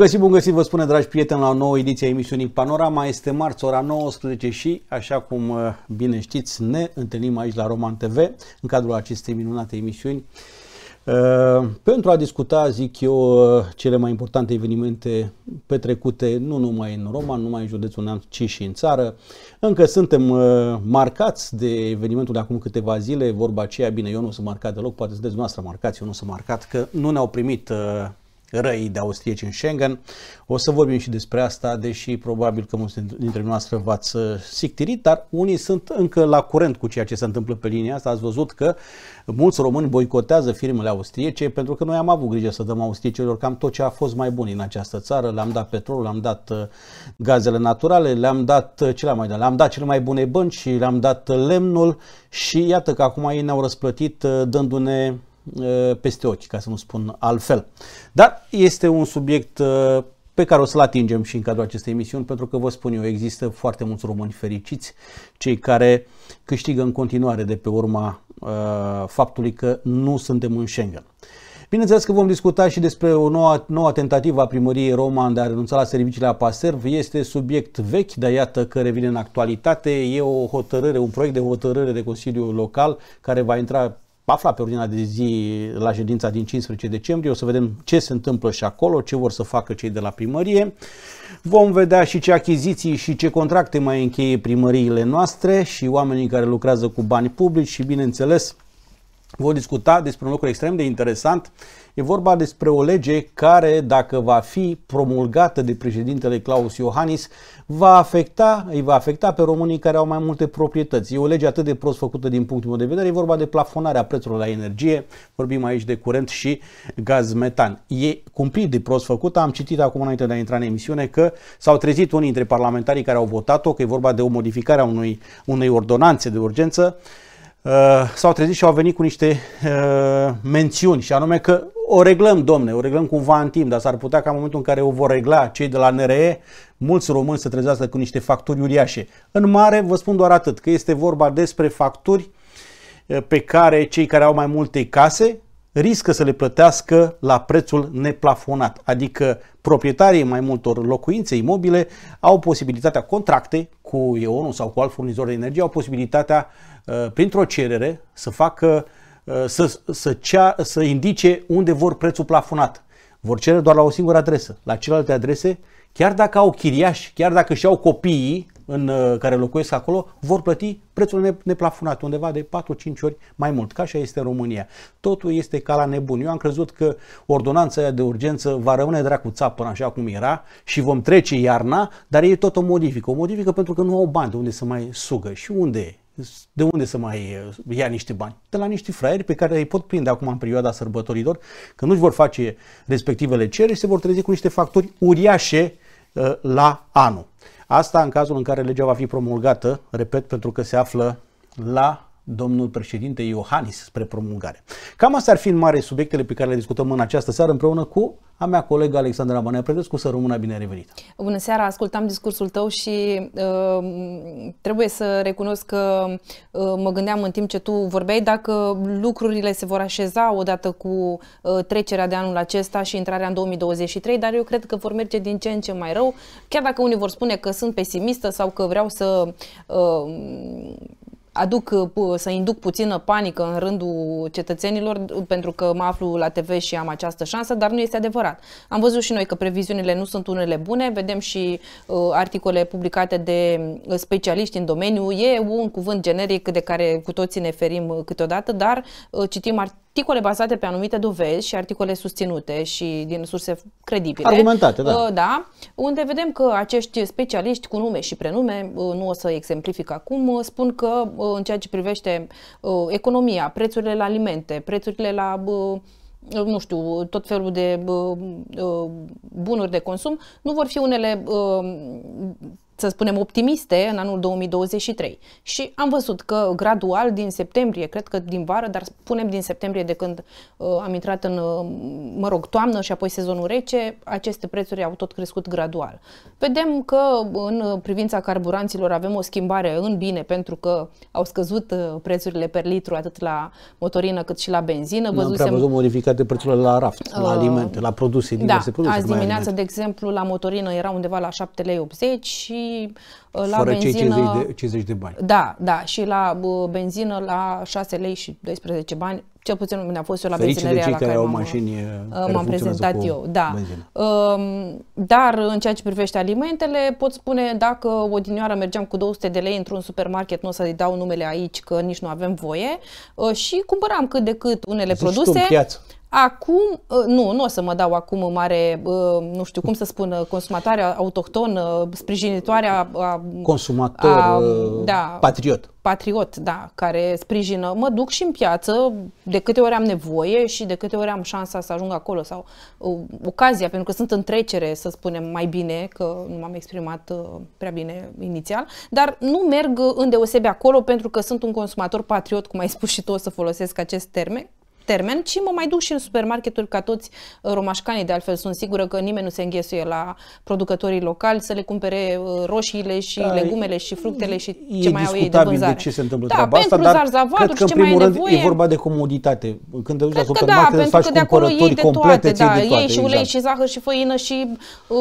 găsit, bun găsit, vă spune dragi prieteni la o nouă ediție a emisiunii Panorama. Este marți, ora 19 și, așa cum uh, bine știți, ne întâlnim aici la Roman TV în cadrul acestei minunate emisiuni uh, pentru a discuta, zic eu, uh, cele mai importante evenimente petrecute nu numai în Roma, nu numai în județul Neamț, ci și în țară. Încă suntem marcați de evenimentul de acum câteva zile, vorba aceea, bine, eu nu sunt marcat deloc, poate sunteți noastră marcați, eu nu sunt marcat, că nu ne-au primit răi de austrieci în Schengen. O să vorbim și despre asta, deși probabil că mulți dintre noastre v-ați uh, sictirit, dar unii sunt încă la curent cu ceea ce se întâmplă pe linia asta. Ați văzut că mulți români boicotează firmele austriece pentru că noi am avut grijă să dăm austriecilor cam tot ce a fost mai bun în această țară. Le-am dat petrol, le-am dat uh, gazele naturale, le-am dat uh, ce le-am mai dat? Le-am dat cele mai bune bănci, le-am dat lemnul și iată că acum ei ne-au răsplătit dându-ne Eh, peste ochi, ca să nu spun altfel. Dar este un subiect eh, pe care o să-l atingem și în cadrul acestei emisiuni, pentru că vă spun eu, există foarte mulți români fericiți, cei care câștigă în continuare de pe urma eh, faptului că nu suntem în Schengen. Bineînțeles că vom discuta și despre o nouă, nouă tentativă a primăriei Roman de a renunța la serviciile Apaserv. Este subiect vechi, dar iată că revine în actualitate. E o hotărâre, un proiect de hotărâre de Consiliu Local care va intra afla pe ordinea de zi la ședința din 15 decembrie, o să vedem ce se întâmplă și acolo, ce vor să facă cei de la primărie. Vom vedea și ce achiziții și ce contracte mai încheie primăriile noastre și oamenii care lucrează cu bani publici și bineînțeles vom discuta despre un lucru extrem de interesant E vorba despre o lege care, dacă va fi promulgată de președintele Claus Iohannis, va afecta, îi va afecta pe românii care au mai multe proprietăți. E o lege atât de prost făcută din punctul meu de vedere, e vorba de plafonarea prețurilor la energie, vorbim aici de curent și gaz metan. E cumplit de prost făcută, am citit acum înainte de a intra în emisiune că s-au trezit unii dintre parlamentarii care au votat-o, că e vorba de o modificare a unui, unei ordonanțe de urgență, Uh, s-au trezit și au venit cu niște uh, mențiuni și anume că o reglăm, domne, o reglăm cumva în timp, dar s-ar putea ca în momentul în care o vor regla cei de la NRE, mulți români să trezească cu niște facturi uriașe. În mare, vă spun doar atât, că este vorba despre facturi eh, pe care cei care au mai multe case riscă să le plătească la prețul neplafonat, adică proprietarii mai multor locuințe imobile au posibilitatea, contracte cu EON sau cu alt furnizor de energie, au posibilitatea eh, printr-o cerere să facă uh, Uh, să, să, cea, să indice unde vor prețul plafonat. Vor cere doar la o singură adresă. La celelalte adrese, chiar dacă au chiriași, chiar dacă și-au copiii în, uh, care locuiesc acolo, vor plăti prețul neplafonat, undeva de 4-5 ori mai mult. Ca așa este în România. Totul este ca la nebun. Eu am crezut că ordonanța de urgență va rămâne dracu țapă așa cum era și vom trece iarna, dar ei tot o modifică. O modifică pentru că nu au bani de unde să mai sugă. Și unde de unde să mai uh, ia niște bani? De la niște fraieri pe care îi pot prinde acum în perioada sărbătorilor, că nu-și vor face respectivele cereri, se vor trezi cu niște facturi uriașe uh, la anul. Asta în cazul în care legea va fi promulgată, repet, pentru că se află la domnul președinte Iohannis spre promulgare. Cam asta ar fi în mare subiectele pe care le discutăm în această seară împreună cu a mea colegă Alexandra Banea Predescu, să rămână bine revenită. Bună seara, ascultam discursul tău și uh, trebuie să recunosc că uh, mă gândeam în timp ce tu vorbeai dacă lucrurile se vor așeza odată cu uh, trecerea de anul acesta și intrarea în 2023, dar eu cred că vor merge din ce în ce mai rău, chiar dacă unii vor spune că sunt pesimistă sau că vreau să uh, aduc, uh, să induc puțină panică în rândul cetățenilor pentru că mă aflu la TV și am această șansă, dar nu este adevărat. Am văzut și noi că previziunile nu sunt unele bune, vedem și uh, articole publicate de uh, specialiști în domeniu. E un cuvânt generic de care cu toții ne ferim uh, câteodată, dar uh, citim articole articole bazate pe anumite dovezi și articole susținute și din surse credibile. Argumentate, da. Uh, da, unde vedem că acești specialiști cu nume și prenume, uh, nu o să exemplific acum, uh, spun că în ceea ce privește economia, prețurile la alimente, prețurile la nu știu, tot felul de bunuri de consum, nu vor fi unele să spunem, optimiste în anul 2023. Și am văzut că gradual din septembrie, cred că din vară, dar spunem din septembrie de când uh, am intrat în, uh, mă rog, toamnă și apoi sezonul rece, aceste prețuri au tot crescut gradual. Vedem că în privința carburanților avem o schimbare în bine pentru că au scăzut uh, prețurile per litru atât la motorină cât și la benzină. Văzusem... Am prea văzut modificate prețurile la raft, uh, la alimente, la produse, da, diverse da, produse. Azi dimineață, de exemplu, la motorină era undeva la 7,80 lei și Uh, la Fără benzină... Cei 50, de, 50 de bani. Da, da, și la uh, benzină la 6 lei și 12 bani, cel puțin nu mi-a fost eu la Ferice benzinăria de la care, care m-am uh, prezentat eu. Da. Um, dar în ceea ce privește alimentele, pot spune dacă odinioară mergeam cu 200 de lei într-un supermarket, nu o să-i dau numele aici că nici nu avem voie, și cumpăram cât de cât unele Zici produse. Tu, Acum, ă, nu, nu o să mă dau acum în mare, ă, nu știu cum să spun, consumatoarea autohtonă, sprijinitoarea... A, Consumator, a, ă, da, patriot. Patriot, da, care sprijină. Mă duc și în piață de câte ori am nevoie și de câte ori am șansa să ajung acolo sau uh, ocazia, pentru că sunt în trecere, să spunem mai bine, că nu m-am exprimat uh, prea bine inițial, dar nu merg îndeosebi acolo pentru că sunt un consumator patriot, cum ai spus și tu, o să folosesc acest termen, termen, ci mă mai duc și în supermarketuri ca toți uh, romașcanii, de altfel sunt sigură că nimeni nu se înghesuie la producătorii locali să le cumpere uh, roșiile și da, legumele și fructele și ce mai au ei de vânzare. de ce se întâmplă da, treaba asta, dar cred că în primul rând nevoie, e vorba de comoditate. Când te duci la da, supermarket, da, îți faci cumpărători complete, da, de toate, ei și ulei exact. și zahăr și făină și uh,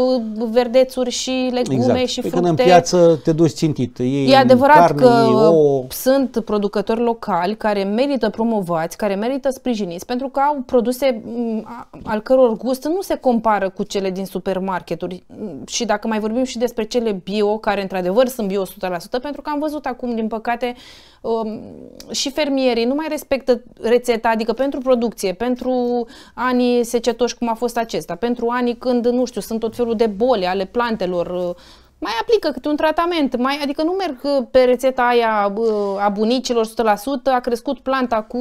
verdețuri și legume exact. și fructe. Pe când în piață te duci țintit. Ei e adevărat carne, că ei, ouă. sunt producători locali care merită promovați, care merită sprijinit sprijiniți pentru că au produse mm, al căror gust nu se compară cu cele din supermarketuri. Mm, și dacă mai vorbim și despre cele bio, care într-adevăr sunt bio 100%, pentru că am văzut acum, din păcate, um, și fermierii nu mai respectă rețeta, adică pentru producție, pentru anii secetoși cum a fost acesta, pentru anii când, nu știu, sunt tot felul de boli ale plantelor, uh, mai aplică câte un tratament, mai, adică nu merg uh, pe rețeta aia a bunicilor 100%, a crescut planta cu,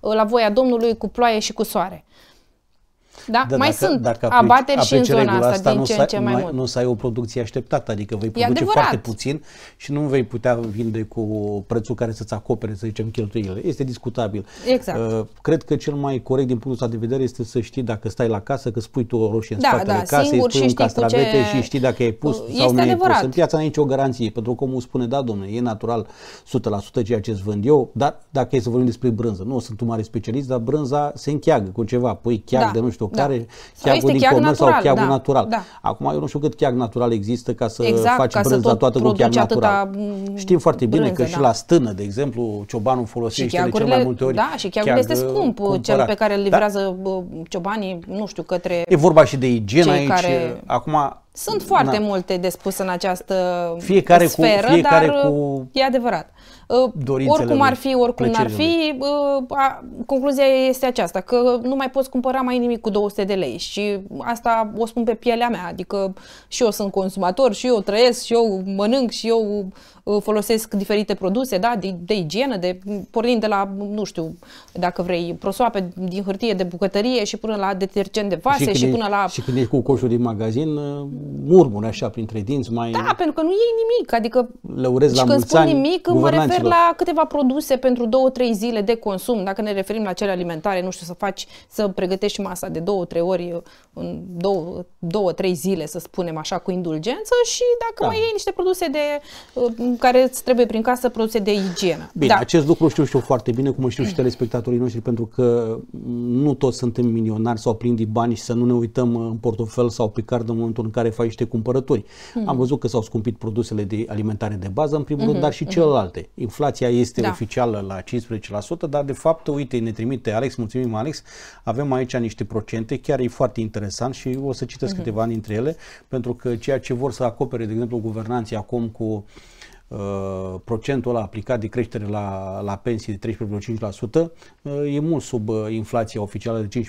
uh, la voia Domnului cu ploaie și cu soare. Da? Da, mai dacă, sunt dacă aplici, abateri aplici și în zona asta, asta din nu ce în ce mai, mai mult. Nu să ai o producție așteptată, adică vei produce foarte puțin și nu vei putea vinde cu prețul care să-ți acopere, să zicem, cheltuielile. Este discutabil. Exact. Uh, cred că cel mai corect din punctul ăsta de vedere este să știi dacă stai la casă, că spui tu o roșie în da, spatele da, casei, spui un castravete ce... și știi dacă ai pus este sau nu ai pus. În piața nu ai nicio garanție, pentru că omul spune, da, domnule, e natural 100% ceea ce îți vând eu, dar dacă e să vorbim despre brânză, nu sunt un mare specialist, dar brânza se încheagă cu ceva, pui chiar da. de nu știu da. care da. cheagul din cheag comerț natural, sau cheagul da. natural. Da. Acum eu nu știu cât cheag natural există ca să exact, faci ca brânza să toată cu cheag natural. Știm foarte bine brânze, că da. și la stână, de exemplu, ciobanul folosește de cel mai multe ori Da, și cheagul este uh, scump, cumpărat. cel pe care îl da. livrează da? ciobanii, nu știu, către E vorba și de igienă aici. Care... Acum, sunt foarte na. multe de spus în această fiecare sferă, cu, fiecare dar cu... e adevărat. Uh, dorințele oricum ar fi, oricum n-ar fi, uh, concluzia este aceasta, că nu mai poți cumpăra mai nimic cu 200 de lei și asta o spun pe pielea mea, adică și eu sunt consumator, și eu trăiesc, și eu mănânc, și eu Ă, folosesc diferite produse da, de, de igienă, de, pornind de la, nu știu, dacă vrei, prosoape din hârtie de bucătărie și până la detergent de vase și, și până e, la... Și când ești cu coșul din magazin, ă, murmură așa printre dinți mai... Da, pentru că nu iei nimic, adică... și la când spun nimic, mă refer la câteva produse pentru două, trei zile de consum, dacă ne referim la cele alimentare, nu știu, să faci, să pregătești masa de două, trei ori ă, în două, două trei zile, să spunem așa, cu indulgență și dacă da. mai iei niște produse de care îți trebuie prin casă produse de igienă. Bine, da. acest lucru știu și eu foarte bine, cum știu și telespectatorii noștri, pentru că nu toți suntem milionari sau plini de bani și să nu ne uităm în portofel sau pe card în momentul în care faci niște cumpărături. Mm. Am văzut că s-au scumpit produsele de alimentare de bază, în primul mm-hmm. rând, mhm, dar și mhm. celelalte. Inflația este da. oficială la 15%, dar de fapt, uite, ne trimite Alex, mulțumim Alex, avem aici niște procente, chiar e foarte interesant și o să citesc mm-hmm. câteva dintre ele, pentru că ceea ce vor să acopere, de exemplu, guvernanții acum cu Uh, procentul ăla aplicat de creștere la, la pensii de 13,5% uh, e mult sub uh, inflația oficială de 15%,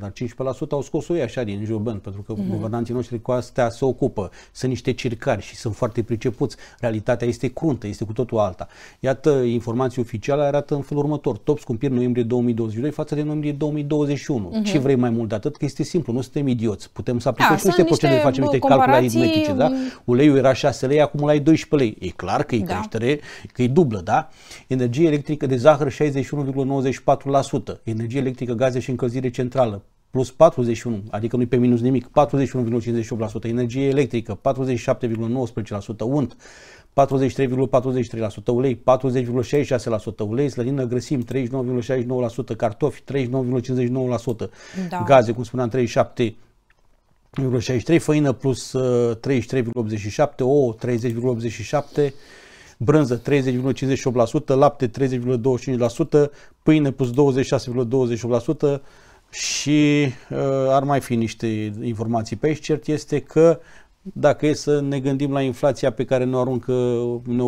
dar 15% au scos-o ei așa din joban, pentru că mm-hmm. guvernanții noștri cu asta se ocupă. Sunt niște circari și sunt foarte pricepuți. Realitatea este cruntă, este cu totul alta. Iată, informații oficiale arată în felul următor. Top scumpiri noiembrie 2022 față de noiembrie 2021. Mm-hmm. Ce vrei mai mult de atât? Că este simplu, nu suntem idioți. Putem să da, aplicăm da, niște procente, facem niște calcule aritmetice. Da? Uleiul era 6 lei, acum la 12 lei. E clar că e da. creștere, că e dublă, da? Energie electrică de zahăr 61,94%, energie electrică gaze și încălzire centrală plus 41, adică nu-i pe minus nimic, 41,58%, energie electrică 47,19%, unt 43,43%, ulei 40,66%, ulei, slănină, grăsim 39,69%, cartofi 39,59%, da. gaze, cum spuneam, 37, 1,63, făină plus 33,87, uh, ouă 30,87, brânză 30,58%, lapte 30,25%, pâine plus 26,28% și uh, ar mai fi niște informații pe aici. Cert este că dacă e să ne gândim la inflația pe care ne aruncă, ne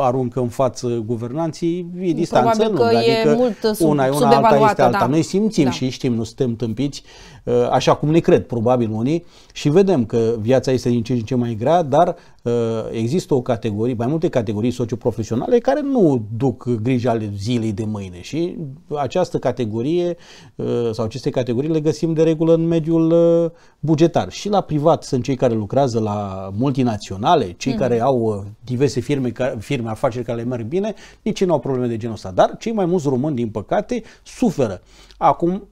aruncă în față guvernanții, e distanță Probabil lungă, că adică e mult sub, una e una, alta este alta. Da. Noi simțim da. și știm, nu suntem tâmpiți, uh, așa cum ne cred probabil unii și vedem că viața este din ce în ce mai grea, dar uh, există o categorie, mai multe categorii socioprofesionale care nu duc grijă ale zilei de mâine și această categorie uh, sau aceste categorii le găsim de regulă în mediul bugetar. Și la privat sunt cei care lucrează la multinaționale, cei mm. care au diverse firme, firme în afaceri care le merg bine, nici nu au probleme de genul ăsta. Dar cei mai mulți români, din păcate, suferă. Acum,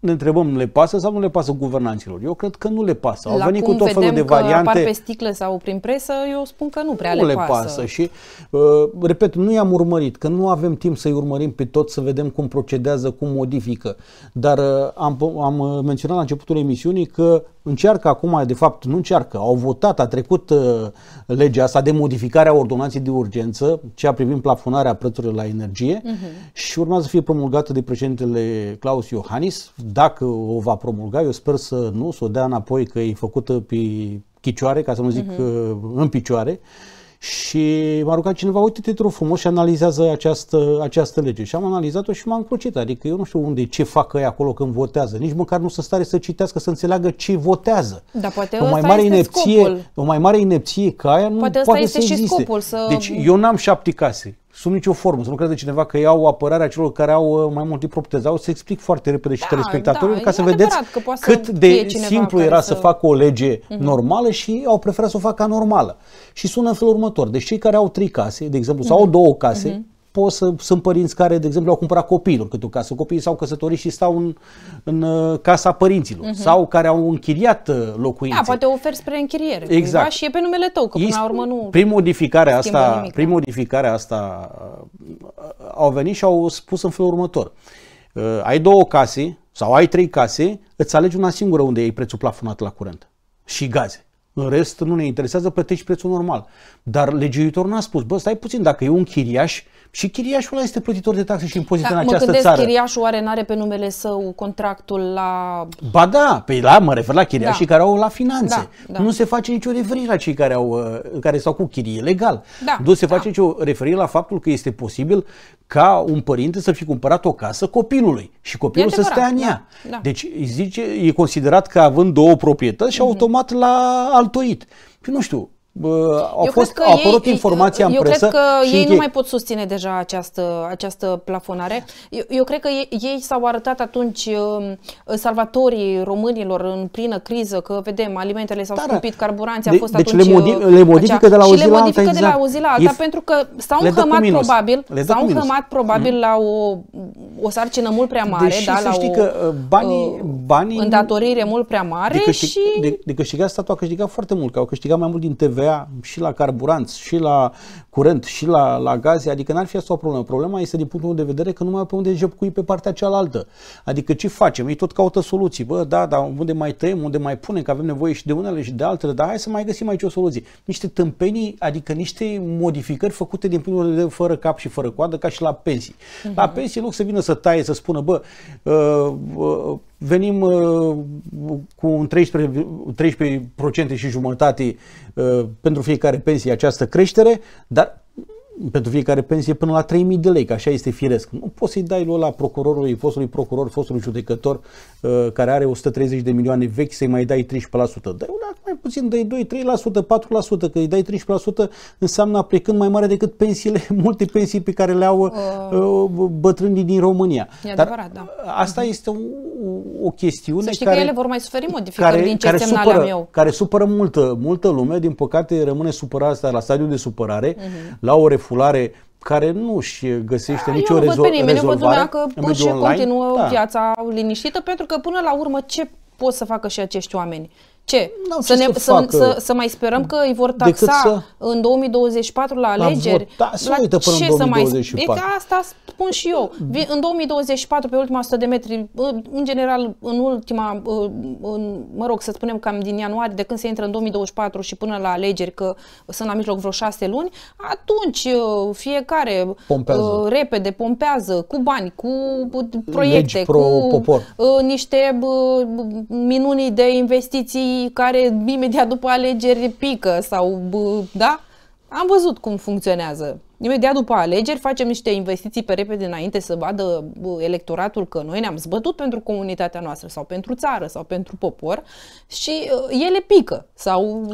ne întrebăm, le pasă sau nu le pasă guvernanților? Eu cred că nu le pasă. Au La venit cu tot felul de variante. Apar pe sticlă sau prin presă, eu spun că nu prea nu le, le pasă. pasă. Și, uh, repet, nu i-am urmărit, că nu avem timp să-i urmărim pe tot, să vedem cum procedează, cum modifică. Dar uh, am, am menționat la începutul emisiunii că încearcă acum, de fapt nu încearcă, au votat, a trecut uh, legea asta de modificare a ordonanței de urgență, cea privind plafonarea prețurilor la energie uh-huh. și urmează să fie promulgată de președintele Claus Iohannis. Dacă o va promulga, eu sper să nu, să o dea înapoi că e făcută pe chicioare, ca să nu zic uh-huh. în picioare. Uh, și m-a rugat cineva, uite-te, te frumos, și analizează această, această lege. Și am analizat-o și m-am crucit. Adică eu nu știu unde, ce fac ei acolo când votează. Nici măcar nu sunt stare să citească, să înțeleagă ce votează. Dar poate o mai mare inepție, scopul. O mai mare inepție ca aia nu poate, poate să existe. scopul să... Deci eu n-am șapte case sub nicio formă, să nu crede cineva că iau apărarea celor care au uh, mai mult timp proptezau, să explic foarte repede și da, telespectatorilor da, ca să vedeți că cât de simplu era să... să facă o lege uh-huh. normală și au preferat să o facă anormală. Și sună în felul următor. Deci cei care au trei case, de exemplu, uh-huh. două case, uh-huh poți să, sunt părinți care, de exemplu, au cumpărat copiilor câte o casă. Copiii s-au căsătorit și stau în, în uh, casa părinților uh-huh. sau care au închiriat uh, locuințe. Da, poate oferi spre închiriere. Exact. Cuiva și e pe numele tău, că Ei, până la urmă nu prin modificarea asta, nimic, Prin modificarea asta uh, au venit și au spus în felul următor. Ai două case sau ai trei case, îți alegi una singură unde e prețul plafonat la curent și gaze. În rest, nu ne interesează, plătești prețul normal. Dar legiuitorul n-a spus, bă, stai puțin, dacă e un chiriaș și chiriașul ăla este plătitor de taxe și impozite da, în această mă gândesc, țară. chiriașul oare n-are pe numele său contractul la... Ba da, pe păi la, mă refer la chiriașii da. care au la finanțe. Da, da. Nu se face nicio referire la cei care, au, uh, care stau cu chirie legal. Da, nu se da. face nicio referire la faptul că este posibil ca un părinte să fi cumpărat o casă copilului și copilul să stea în ea. Da, da. Deci zice, e considerat că având două proprietăți și mm-hmm. automat la altoit. Păi nu știu, au eu fost cred că apărut ei, informația în presă. Eu cred că ei, ei nu mai pot susține deja această, această plafonare. Eu, eu cred că ei, ei s-au arătat atunci um, salvatorii românilor în plină criză, că vedem, alimentele s-au da, da. scumpit, carburanții de, a fost deci atunci... Deci le, uh, le modifică de la exact. o zi la alta, exact. de la o zi la alta, e, pentru că s-au înhămat probabil, s-au înhămat probabil mm. la o, o sarcină mult prea mare, Deși da, la știi o, că uh, banii, uh, banii, îndatorire mult prea mare de câștig, și... De, de câștigat statul a câștigat foarte mult, că au câștigat mai mult din TV bea și la carburanți, și la curent, și la, la gaze, adică n-ar fi asta o problemă. Problema este din punctul meu de vedere că nu mai pe unde jăpcui pe partea cealaltă. Adică ce facem? Ei tot caută soluții. Bă, da, dar unde mai tăiem, unde mai punem, că avem nevoie și de unele și de altele, dar hai să mai găsim aici o soluție. Niște tâmpenii, adică niște modificări făcute din punctul de vedere fără cap și fără coadă, ca și la pensii. Uh-huh. La mhm. pensii, în loc să vină să taie, să spună, bă, uh, uh, venim uh, cu un 13, 13% și jumătate uh, pentru fiecare pensie această creștere, dar pentru fiecare pensie până la 3.000 de lei, că așa este firesc. Nu poți să-i dai lui la procurorului, fostului procuror, fostului judecător, uh, care are 130 de milioane vechi, să-i mai dai 13%. Dai una mai puțin, dai 2, 3%, 4%, că îi dai 13% înseamnă aplicând mai mare decât pensiile, multe pensii pe care le au uh, uh, bătrânii din România. E adevărat, da. Asta uh-huh. este o, o chestiune Să știi care, că ele vor mai suferi modificări care, din ce care supără, eu. Care supără multă, multă lume, din păcate rămâne supărarea asta la stadiul de supărare, uh-huh. la o reformă fulare care nu și găsește da, nicio rezolvare. Eu nu văd pe nimeni, că și online, continuă da. viața liniștită, pentru că până la urmă ce pot să facă și acești oameni? Ce? Să, ne, să, să, să mai sperăm că îi vor taxa să în 2024 la alegeri? Da, la uită până ce în 2024. Să mai, e asta spun și eu. În 2024, pe ultima 100 de metri, în general, în ultima, în, mă rog, să spunem cam din ianuarie, de când se intră în 2024 și până la alegeri, că sunt la mijloc vreo șase luni, atunci uh, fiecare uh, pompează. repede pompează cu bani, cu proiecte, Legi pro cu popor. Uh, niște minuni de investiții care imediat după alegeri pică sau, da? Am văzut cum funcționează. Imediat după alegeri facem niște investiții pe repede înainte să vadă electoratul că noi ne-am zbătut pentru comunitatea noastră sau pentru țară sau pentru popor și uh, ele pică sau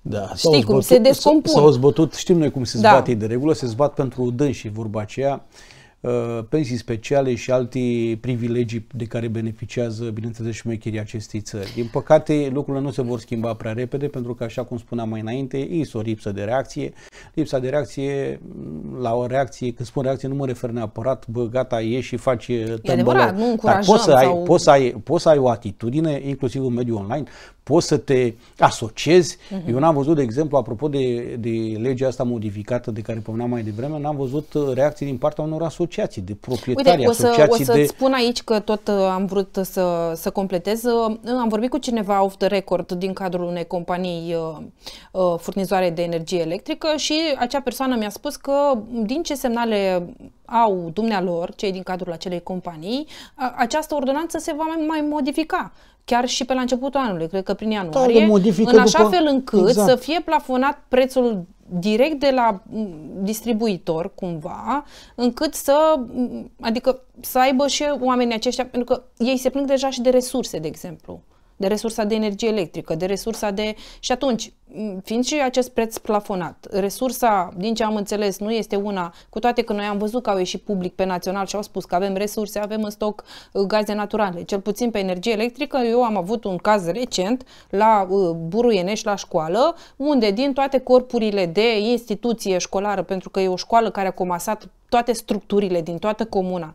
da, știi cum zbătut, se descompun. S-au zbătut, știm noi cum se da. zbat da. ei de regulă, se zbat pentru dâns și vorba aceea. Uh, Uh, pensii speciale și alte privilegii de care beneficiază, bineînțeles, și șmecherii acestei țări. Din păcate, lucrurile nu se vor schimba prea repede, pentru că, așa cum spuneam mai înainte, e o lipsă de reacție. Lipsa de reacție, mm, la o reacție, când spun reacție, nu mă refer neapărat, bă, gata, ieși și faci uh, tămbălă. Dar poți să, ai, sau... poți, să ai, poți să ai o atitudine, inclusiv în mediul online, poți să te asociezi. Uh-huh. Eu n-am văzut, de exemplu, apropo de, de legea asta modificată de care pomeneam mai devreme, n-am văzut uh, reacții din partea unor asociații, de proprietari, Uite, o să, o să de... spun aici că tot uh, am vrut să, să completez. Uh, am vorbit cu cineva off the record din cadrul unei companii uh, furnizoare de energie electrică și acea persoană mi-a spus că din ce semnale au dumnealor, cei din cadrul acelei companii, această ordonanță se va mai modifica chiar și pe la începutul anului, cred că prin da, ianuarie, da, în așa după... fel încât exact. să fie plafonat prețul direct de la mm, distribuitor cumva, încât să mm, adică să aibă și oamenii aceștia, pentru că ei se plâng deja și de resurse, de exemplu de resursa de energie electrică, de resursa de... Și atunci, fiind și acest preț plafonat, resursa, din ce am înțeles, nu este una, cu toate că noi am văzut că au ieșit public pe național și au spus că avem resurse, avem în stoc uh, gaze naturale, cel puțin pe energie electrică. Eu am avut un caz recent la uh, Buruienești, la școală, unde din toate corpurile de instituție școlară, pentru că e o școală care a comasat toate structurile din toată comuna,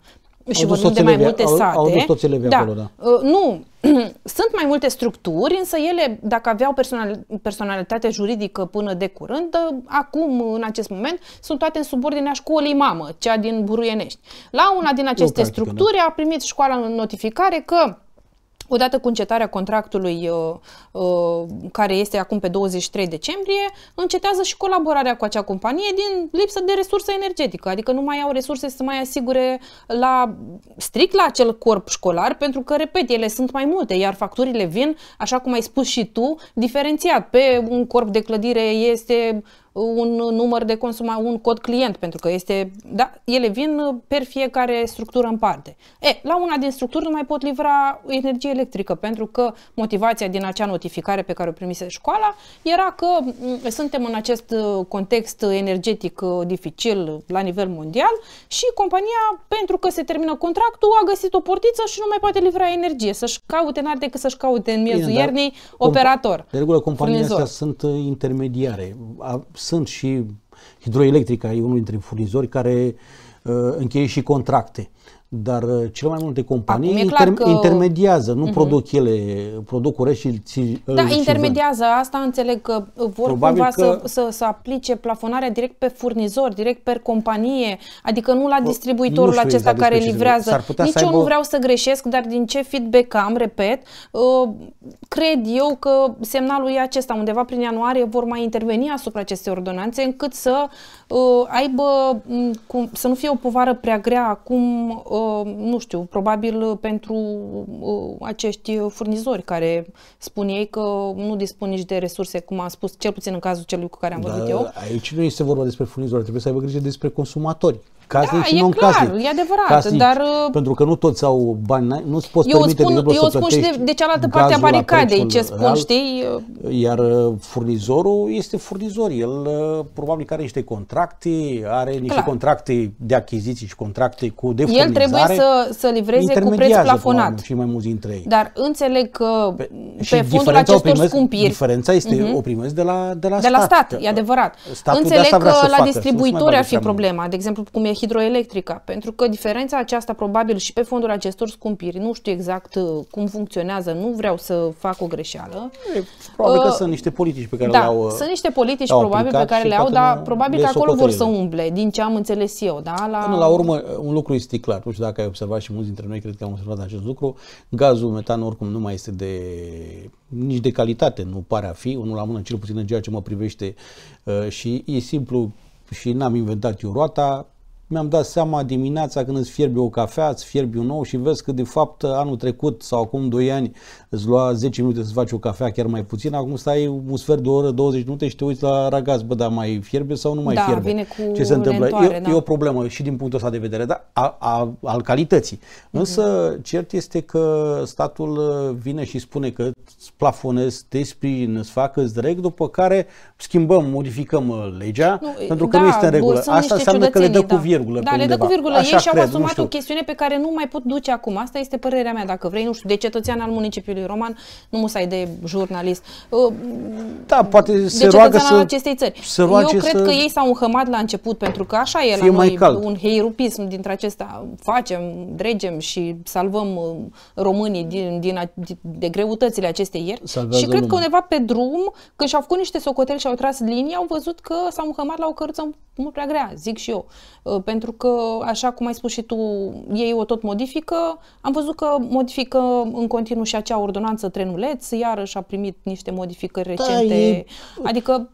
și vorbim de mai multe sate. Au dus toți da. acolo, da. Uh, nu, sunt mai multe structuri, însă ele, dacă aveau personal, personalitate juridică până de curând, uh, acum, în acest moment, sunt toate în subordinea școlii mamă, cea din Buruienești. La una din aceste Eu, practic, da. structuri da. a primit școala notificare că Odată cu încetarea contractului uh, uh, care este acum pe 23 decembrie, încetează și colaborarea cu acea companie din lipsă de resursă energetică, adică nu mai au resurse să mai asigure la strict la acel corp școlar, pentru că, repet, ele sunt mai multe, iar facturile vin, așa cum ai spus și tu, diferențiat. Pe un corp de clădire este un număr de consuma, un cod client, pentru că este, da, ele vin per fiecare structură în parte. E, la una din structuri nu mai pot livra energie electrică, pentru că motivația din acea notificare pe care o primise școala era că suntem în acest uh, context energetic uh, dificil la nivel mondial și compania, pentru că se termină contractul, a găsit o portiță și nu mai poate livra energie, să-și caute, n-ar decât să-și caute în miezul Bine, iernii operator. De regulă, companiile astea sunt uh, intermediare. A, sunt și hidroelectrica e unul dintre furnizori care uh, încheie și contracte dar uh, cel mai multe companii inter- că... intermediază, nu uh-huh. produc ele, produc ureș și ți, Da, și intermediază, vând. asta înțeleg că uh, vor Probabil cumva că... Să, să, să aplice plafonarea direct pe furnizor, direct pe companie, adică nu la distribuitorul nu acesta exact care livrează. Nici eu nu vreau să greșesc, dar din ce feedback am, repet, uh, cred eu că semnalul e acesta, undeva prin ianuarie vor mai interveni asupra acestei ordonanțe încât să Uh, aibă, mm, cum, să nu fie o povară prea grea acum, uh, nu știu, probabil pentru uh, acești furnizori care spun ei că nu dispun nici de resurse, cum am spus, cel puțin în cazul celui cu care am da, vorbit eu. Aici nu este vorba despre furnizori, trebuie să aibă grijă despre consumatori. Casnic da, și e clar, casnic. e adevărat, casnic, dar... Uh, Pentru că nu toți au bani, nu se poți eu permite, spun, de exemplu, eu să spun și de, de cealaltă parte a baricadei, ce spun, real, știi? Uh, iar uh, furnizorul este furnizor, el probabil că are niște contracte, are niște clar. contracte de achiziții și contracte cu de furnizare. El trebuie să, să livreze cu preț plafonat. și mai mulți dintre ei. Dar înțeleg că pe, pe fundul acestor primez, scumpiri... Diferența este, uh-huh. o primesc de la, de la de stat. De la stat, e adevărat. Statul înțeleg că la distribuitori ar fi problema, de exemplu, cum e hidroelectrica, pentru că diferența aceasta probabil și pe fondul acestor scumpiri, nu știu exact uh, cum funcționează, nu vreau să fac o greșeală. E, probabil uh, că sunt niște politici pe care da, le-au Sunt uh, niște politici probabil pe care le-au, dar probabil că acolo vor să umble, din ce am înțeles eu. Da? La... Până la urmă, un lucru este clar, nu știu dacă ai observat și mulți dintre noi cred că am observat acest lucru, gazul metan oricum nu mai este de nici de calitate, nu pare a fi, unul la mână, cel puțin în ceea ce mă privește uh, și e simplu și n-am inventat eu roata, mi-am dat seama dimineața când îți fierbi o cafea, îți fierbi un nou și vezi că de fapt anul trecut sau acum 2 ani îți lua 10 minute să faci o cafea, chiar mai puțin, acum stai un sfert de oră, 20 minute și te uiți la ragaz, bă, dar mai fierbe sau nu mai da, fierbe? Vine cu Ce se întâmplă? e, da. e o problemă și din punctul ăsta de vedere, da, a, a, al calității. Mhm. Însă mm-hmm. cert este că statul uh, vine și spune că îți plafonezi, te sprijin, îți facă îți după care schimbăm, modificăm uh, legea, nu, pentru că da, nu este în regulă. Asta înseamnă că le dă da. cu virgulă da, pe le dă cu virgulă. Așa Ei și-au asumat o chestiune pe care nu mai pot duce acum. Asta este părerea mea, dacă vrei, nu știu, de cetățean al municipiului Roman, nu musai de jurnalist. Uh, da, poate de se roagă să... acestei țări. Se Eu cred să... că ei s-au înhămat la început, pentru că așa e la noi cald. un heirupism dintre acesta. Facem, dregem și salvăm uh, românii din, din, de greutățile acestei ieri. Salvează și cred lumea. că undeva pe drum, când și-au făcut niște socoteli și au tras linii, au văzut că s-au înhămat la o cărță mult prea grea, zic și eu. Uh, pentru că, așa cum ai spus și tu, ei o tot modifică. Am văzut că modifică în continuu și acea ordonanță trenuleț, iarăși a primit niște modificări da, recente. Da, e, adică,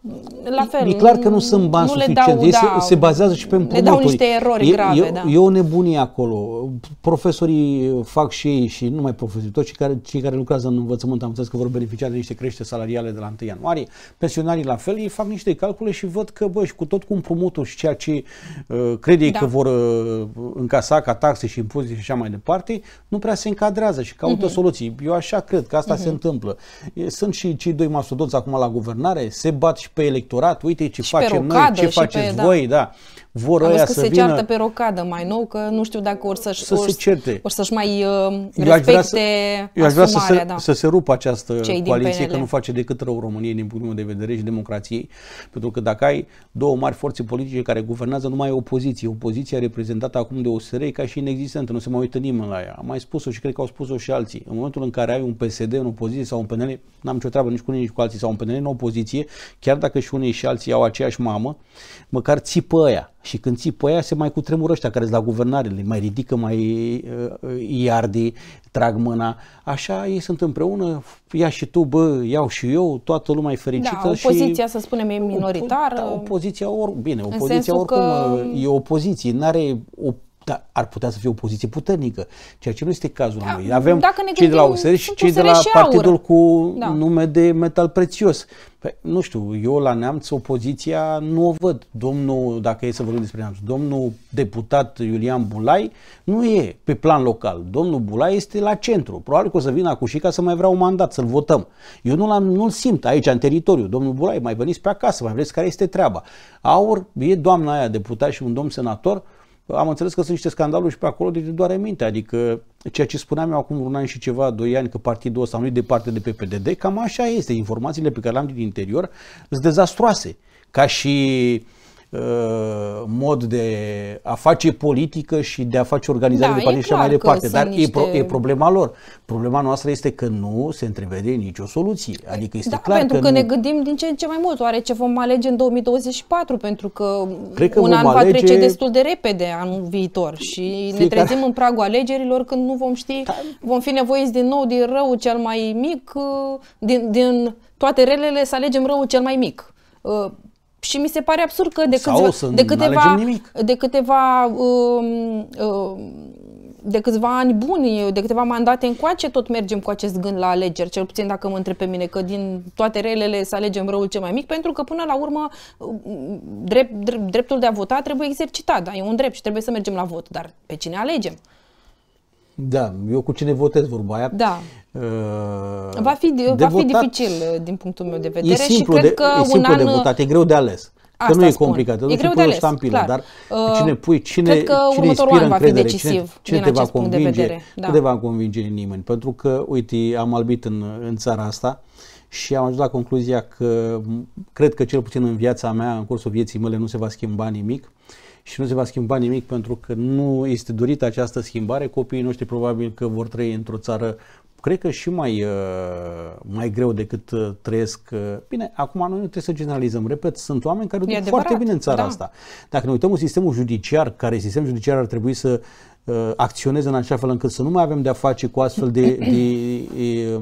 la fel. E clar că nu sunt bani nu Le dau, ei da, se, se bazează și pe împrumuturi. Le dau niște erori e, grave, e, da. E o nebunie acolo. Profesorii fac și ei și nu mai profesorii, toți cei care, cei care lucrează în învățământ, am înțeles că vor beneficia de niște crește salariale de la 1 ianuarie. Pensionarii la fel, ei fac niște calcule și văd că, bă, și cu tot cu împrumutul și ceea ce uh, cred mediei, da. că vor uh, încasa ca taxe și impozite și așa mai departe, nu prea se încadrează și caută uh-huh. soluții. Eu așa cred că asta uh-huh. se mhm. întâmplă. Sunt și cei doi mastodonți acum la guvernare, se bat și pe electorat, uite ce și facem rocadă, noi, ce faceți pe, da. voi, da. da. Vor Am că să se vină... ceartă pe rocadă mai nou, că nu știu dacă or să-și, să or, se certe. Or să-și mai uh, respecte să, Eu aș vrea să, se, da. să se rupă această Cei coaliție, că nu face decât rău României din punctul meu de vedere și democrației. Pentru că dacă ai două mari forțe politice care guvernează, nu mai e opoziție opoziția reprezentată acum de OSR e ca și inexistentă, nu se mai uită nimeni la ea. Am mai spus-o și cred că au spus-o și alții. În momentul în care ai un PSD în opoziție sau un PNL, n-am nicio treabă nici cu unii, nici cu alții, sau un PNL în opoziție, chiar dacă și unii și alții au aceeași mamă, măcar țipă aia. Și când pe aia, se mai cutremură ăștia care sunt la guvernare, le mai ridică, mai uh, uh, iardi, trag mâna. Așa ei sunt împreună, ia și tu, bă, iau și eu, toată lumea e fericită. Da, opoziția, și, să spunem, e minoritară. Da, opoziția, or, bine, opoziția oricum că... Uh, e opoziție, nu are o dar ar putea să fie o poziție puternică, ceea ce nu este cazul da, noi. Avem dacă ne cei de la USR și cei de la și partidul cu da. nume de metal prețios. Păi, nu știu, eu la neamț opoziția nu o văd. Domnul, dacă e să vorbim despre neamț, domnul deputat Iulian Bulai nu e pe plan local. Domnul Bulai este la centru. Probabil că o să vină acum și ca să mai vrea un mandat, să-l votăm. Eu nu l nu simt aici, în teritoriu. Domnul Bulai, mai veniți pe acasă, mai vreți care este treaba. Aur, e doamna aia deputat și un domn senator, am înțeles că sunt niște scandaluri și pe acolo de deci doar minte, Adică ceea ce spuneam eu acum un an și ceva, doi ani, că partidul ăsta nu e departe de pe PDD, cam așa este. Informațiile pe care le am din interior sunt dezastroase. Ca și uh, Uh, mod de a face politică și de a face organizare da, de partid și mai departe. Dar niște... e, pro- e problema lor. Problema noastră este că nu se întrevede nicio soluție. Adică este da, clar pentru că, că nu... ne gândim din ce în ce mai mult. Oare ce vom alege în 2024? Pentru că, Cred că un an alege... va trece destul de repede anul viitor și Fiecare... ne trezim în pragul alegerilor când nu vom ști, da. vom fi nevoiți din nou din rău cel mai mic, uh, din, din toate relele să alegem răul cel mai mic uh, și mi se pare absurd că de, câțiva, de câteva, de câteva um, um, de câțiva ani buni, de câteva mandate încoace, tot mergem cu acest gând la alegeri, cel puțin dacă mă întreb pe mine, că din toate relele să alegem răul cel mai mic, pentru că până la urmă um, drept, drept, dreptul de a vota trebuie exercitat, da? e un drept și trebuie să mergem la vot, dar pe cine alegem? Da, eu cu cine votez vorba aia. Da. Uh, va fi, de va votat, fi dificil uh, din punctul meu de vedere e simplu și cred de, că e simplu un an... de uh, votat, e greu de ales. Asta că nu spun. e complicat, e greu de ales, stampilă, clar. dar cine uh, pui, cine, cred că cine următorul an va fi decisiv cine, cine din te acest va punct de vedere. Da. Nu te va convinge nimeni, pentru că, uite, am albit în, în țara asta și am ajuns la concluzia că cred că cel puțin în viața mea, în cursul vieții mele, nu se va schimba nimic. Uh, și nu se va schimba nimic pentru că nu este dorită această schimbare. Copiii noștri probabil că vor trăi într-o țară cred că și mai, uh, mai greu decât uh, trăiesc. Uh, bine, acum noi nu trebuie să generalizăm. Repet, sunt oameni care duc foarte bine în țara da. asta. Dacă ne uităm în sistemul judiciar, care sistem judiciar ar trebui să acționeze în așa fel încât să nu mai avem de-a face cu astfel de, de, de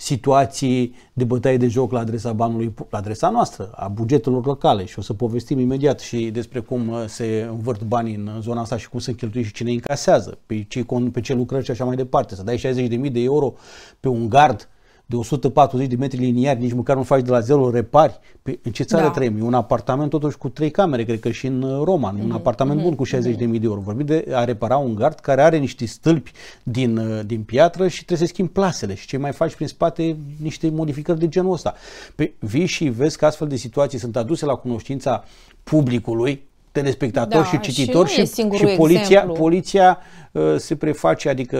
situații de bătaie de joc la adresa banului, la adresa noastră, a bugetelor locale și o să povestim imediat și despre cum uh, se învârt banii în uh, zona asta și cum sunt cheltuie și cine încasează, pe ce, pe ce lucrări și așa mai departe. Să dai 60.000 de euro pe un gard de 140 de metri liniari, nici măcar nu faci de la zero repari. Pe, în ce țară da. trăim? E un apartament totuși cu trei camere, cred că și în uh, Roman. mm-hmm. un mhm. apartament mm-hmm. bun mhm. cu 60 mm-hmm. de euro. Vorbim de a repara un gard care are niște stâlpi din, uh, din piatră și trebuie să schimbi plasele și ce mai faci prin spate niște modificări de genul ăsta. Pe, vii și vezi că astfel de situații sunt aduse la cunoștința publicului, telespectatori da, și cititori și, și, și poliția, poliția uh, se preface, adică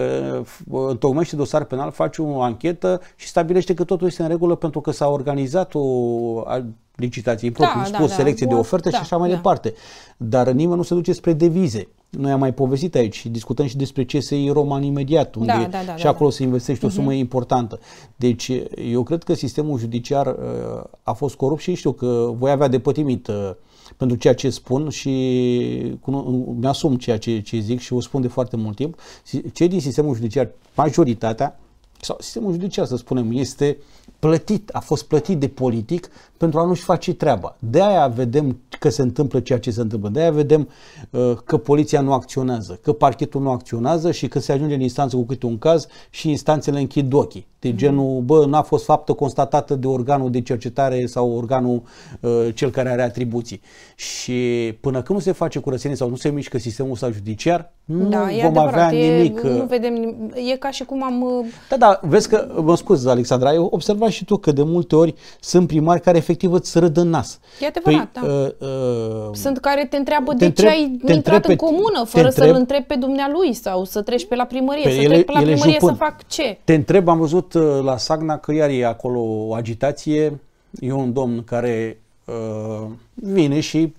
uh, întocmește dosar penal, face o anchetă și stabilește că totul este în regulă pentru că s-a organizat o licitație impropriu, da, spus da, da selecție da, de oferte da, și așa mai da. departe. Dar nimeni nu se duce spre devize. Noi am mai povestit aici, discutăm și despre CSI Roman imediat, unde da, da, da, și da, acolo da, da. se investește o sumă uh-huh. importantă. Deci eu cred că sistemul judiciar uh, a fost corupt și știu că voi avea de pătimit uh, pentru ceea ce spun și mi-asum ceea ce, ce zic și o spun de foarte mult timp. Cei din sistemul judiciar, majoritatea, sau sistemul judiciar să spunem, este uh, plătit, a fost plătit de politic pentru a nu-și face treaba. De aia vedem că se întâmplă ceea ce se întâmplă, de aia vedem uh, că poliția nu acționează, că parchetul nu acționează și că se ajunge în instanță cu câte un caz și instanțele închid ochii. De genul, bă, n-a fost faptă constatată de organul de cercetare sau organul uh, cel care are atribuții. Și până când nu se face curățenie sau nu se mișcă sistemul sau judiciar, nu da, vom avea nimic. E, nu uh, vedem, e ca și cum am... Uh, da, da, vezi că, mă scuz, Alexandra, eu observ observat și tu că de multe ori sunt primari care efectiv îți în nas. E adevărat, păi, da. Uh, uh, sunt care te întreabă te de întreb, ce ai intrat pe, în comună fără să-l întrebi pe dumnealui sau să treci pe la primărie, pe păi să ele, treci pe la primărie jupând. să fac ce? Te întreb, am văzut uh, la Sagna că iar e acolo o agitație, e un domn care uh, vine și